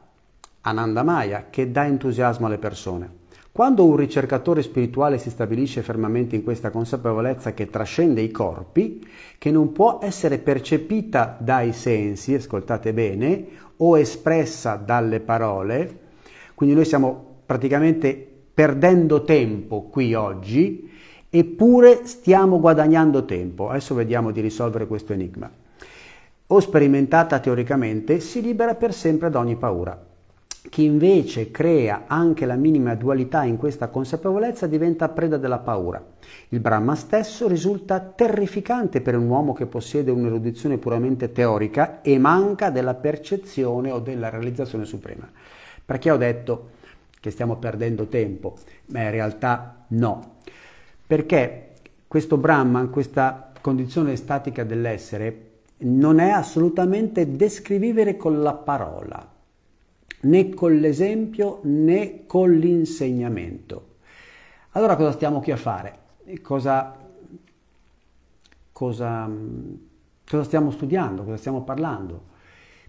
Anandamaya, che dà entusiasmo alle persone. Quando un ricercatore spirituale si stabilisce fermamente in questa consapevolezza che trascende i corpi, che non può essere percepita dai sensi, ascoltate bene, o espressa dalle parole, quindi noi stiamo praticamente perdendo tempo qui oggi, eppure stiamo guadagnando tempo. Adesso vediamo di risolvere questo enigma. O sperimentata teoricamente, si libera per sempre da ogni paura. Chi invece crea anche la minima dualità in questa consapevolezza diventa preda della paura. Il Brahma stesso risulta terrificante per un uomo che possiede un'erudizione puramente teorica e manca della percezione o della realizzazione suprema. Perché ho detto che stiamo perdendo tempo? Ma in realtà no. Perché questo Brahman, questa condizione statica dell'essere, non è assolutamente descrivibile con la parola né con l'esempio né con l'insegnamento. Allora cosa stiamo qui a fare? Cosa, cosa, cosa stiamo studiando? Cosa stiamo parlando?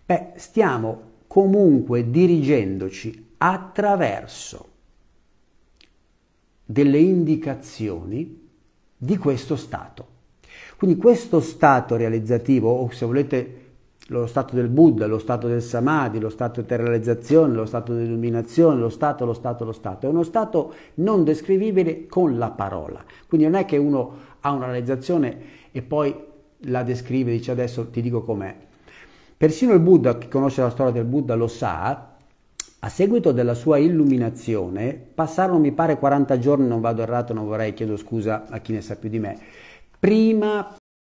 Beh, stiamo comunque dirigendoci attraverso delle indicazioni di questo stato. Quindi questo stato realizzativo, o se volete lo stato del Buddha, lo stato del Samadhi, lo stato di terrealizzazione, lo stato di illuminazione, lo stato, lo stato, lo stato. È uno stato non descrivibile con la parola. Quindi non è che uno ha una realizzazione e poi la descrive, dice adesso ti dico com'è. Persino il Buddha, chi conosce la storia del Buddha lo sa, a seguito della sua illuminazione, passarono mi pare 40 giorni, non vado errato, non vorrei, chiedo scusa a chi ne sa più di me, prima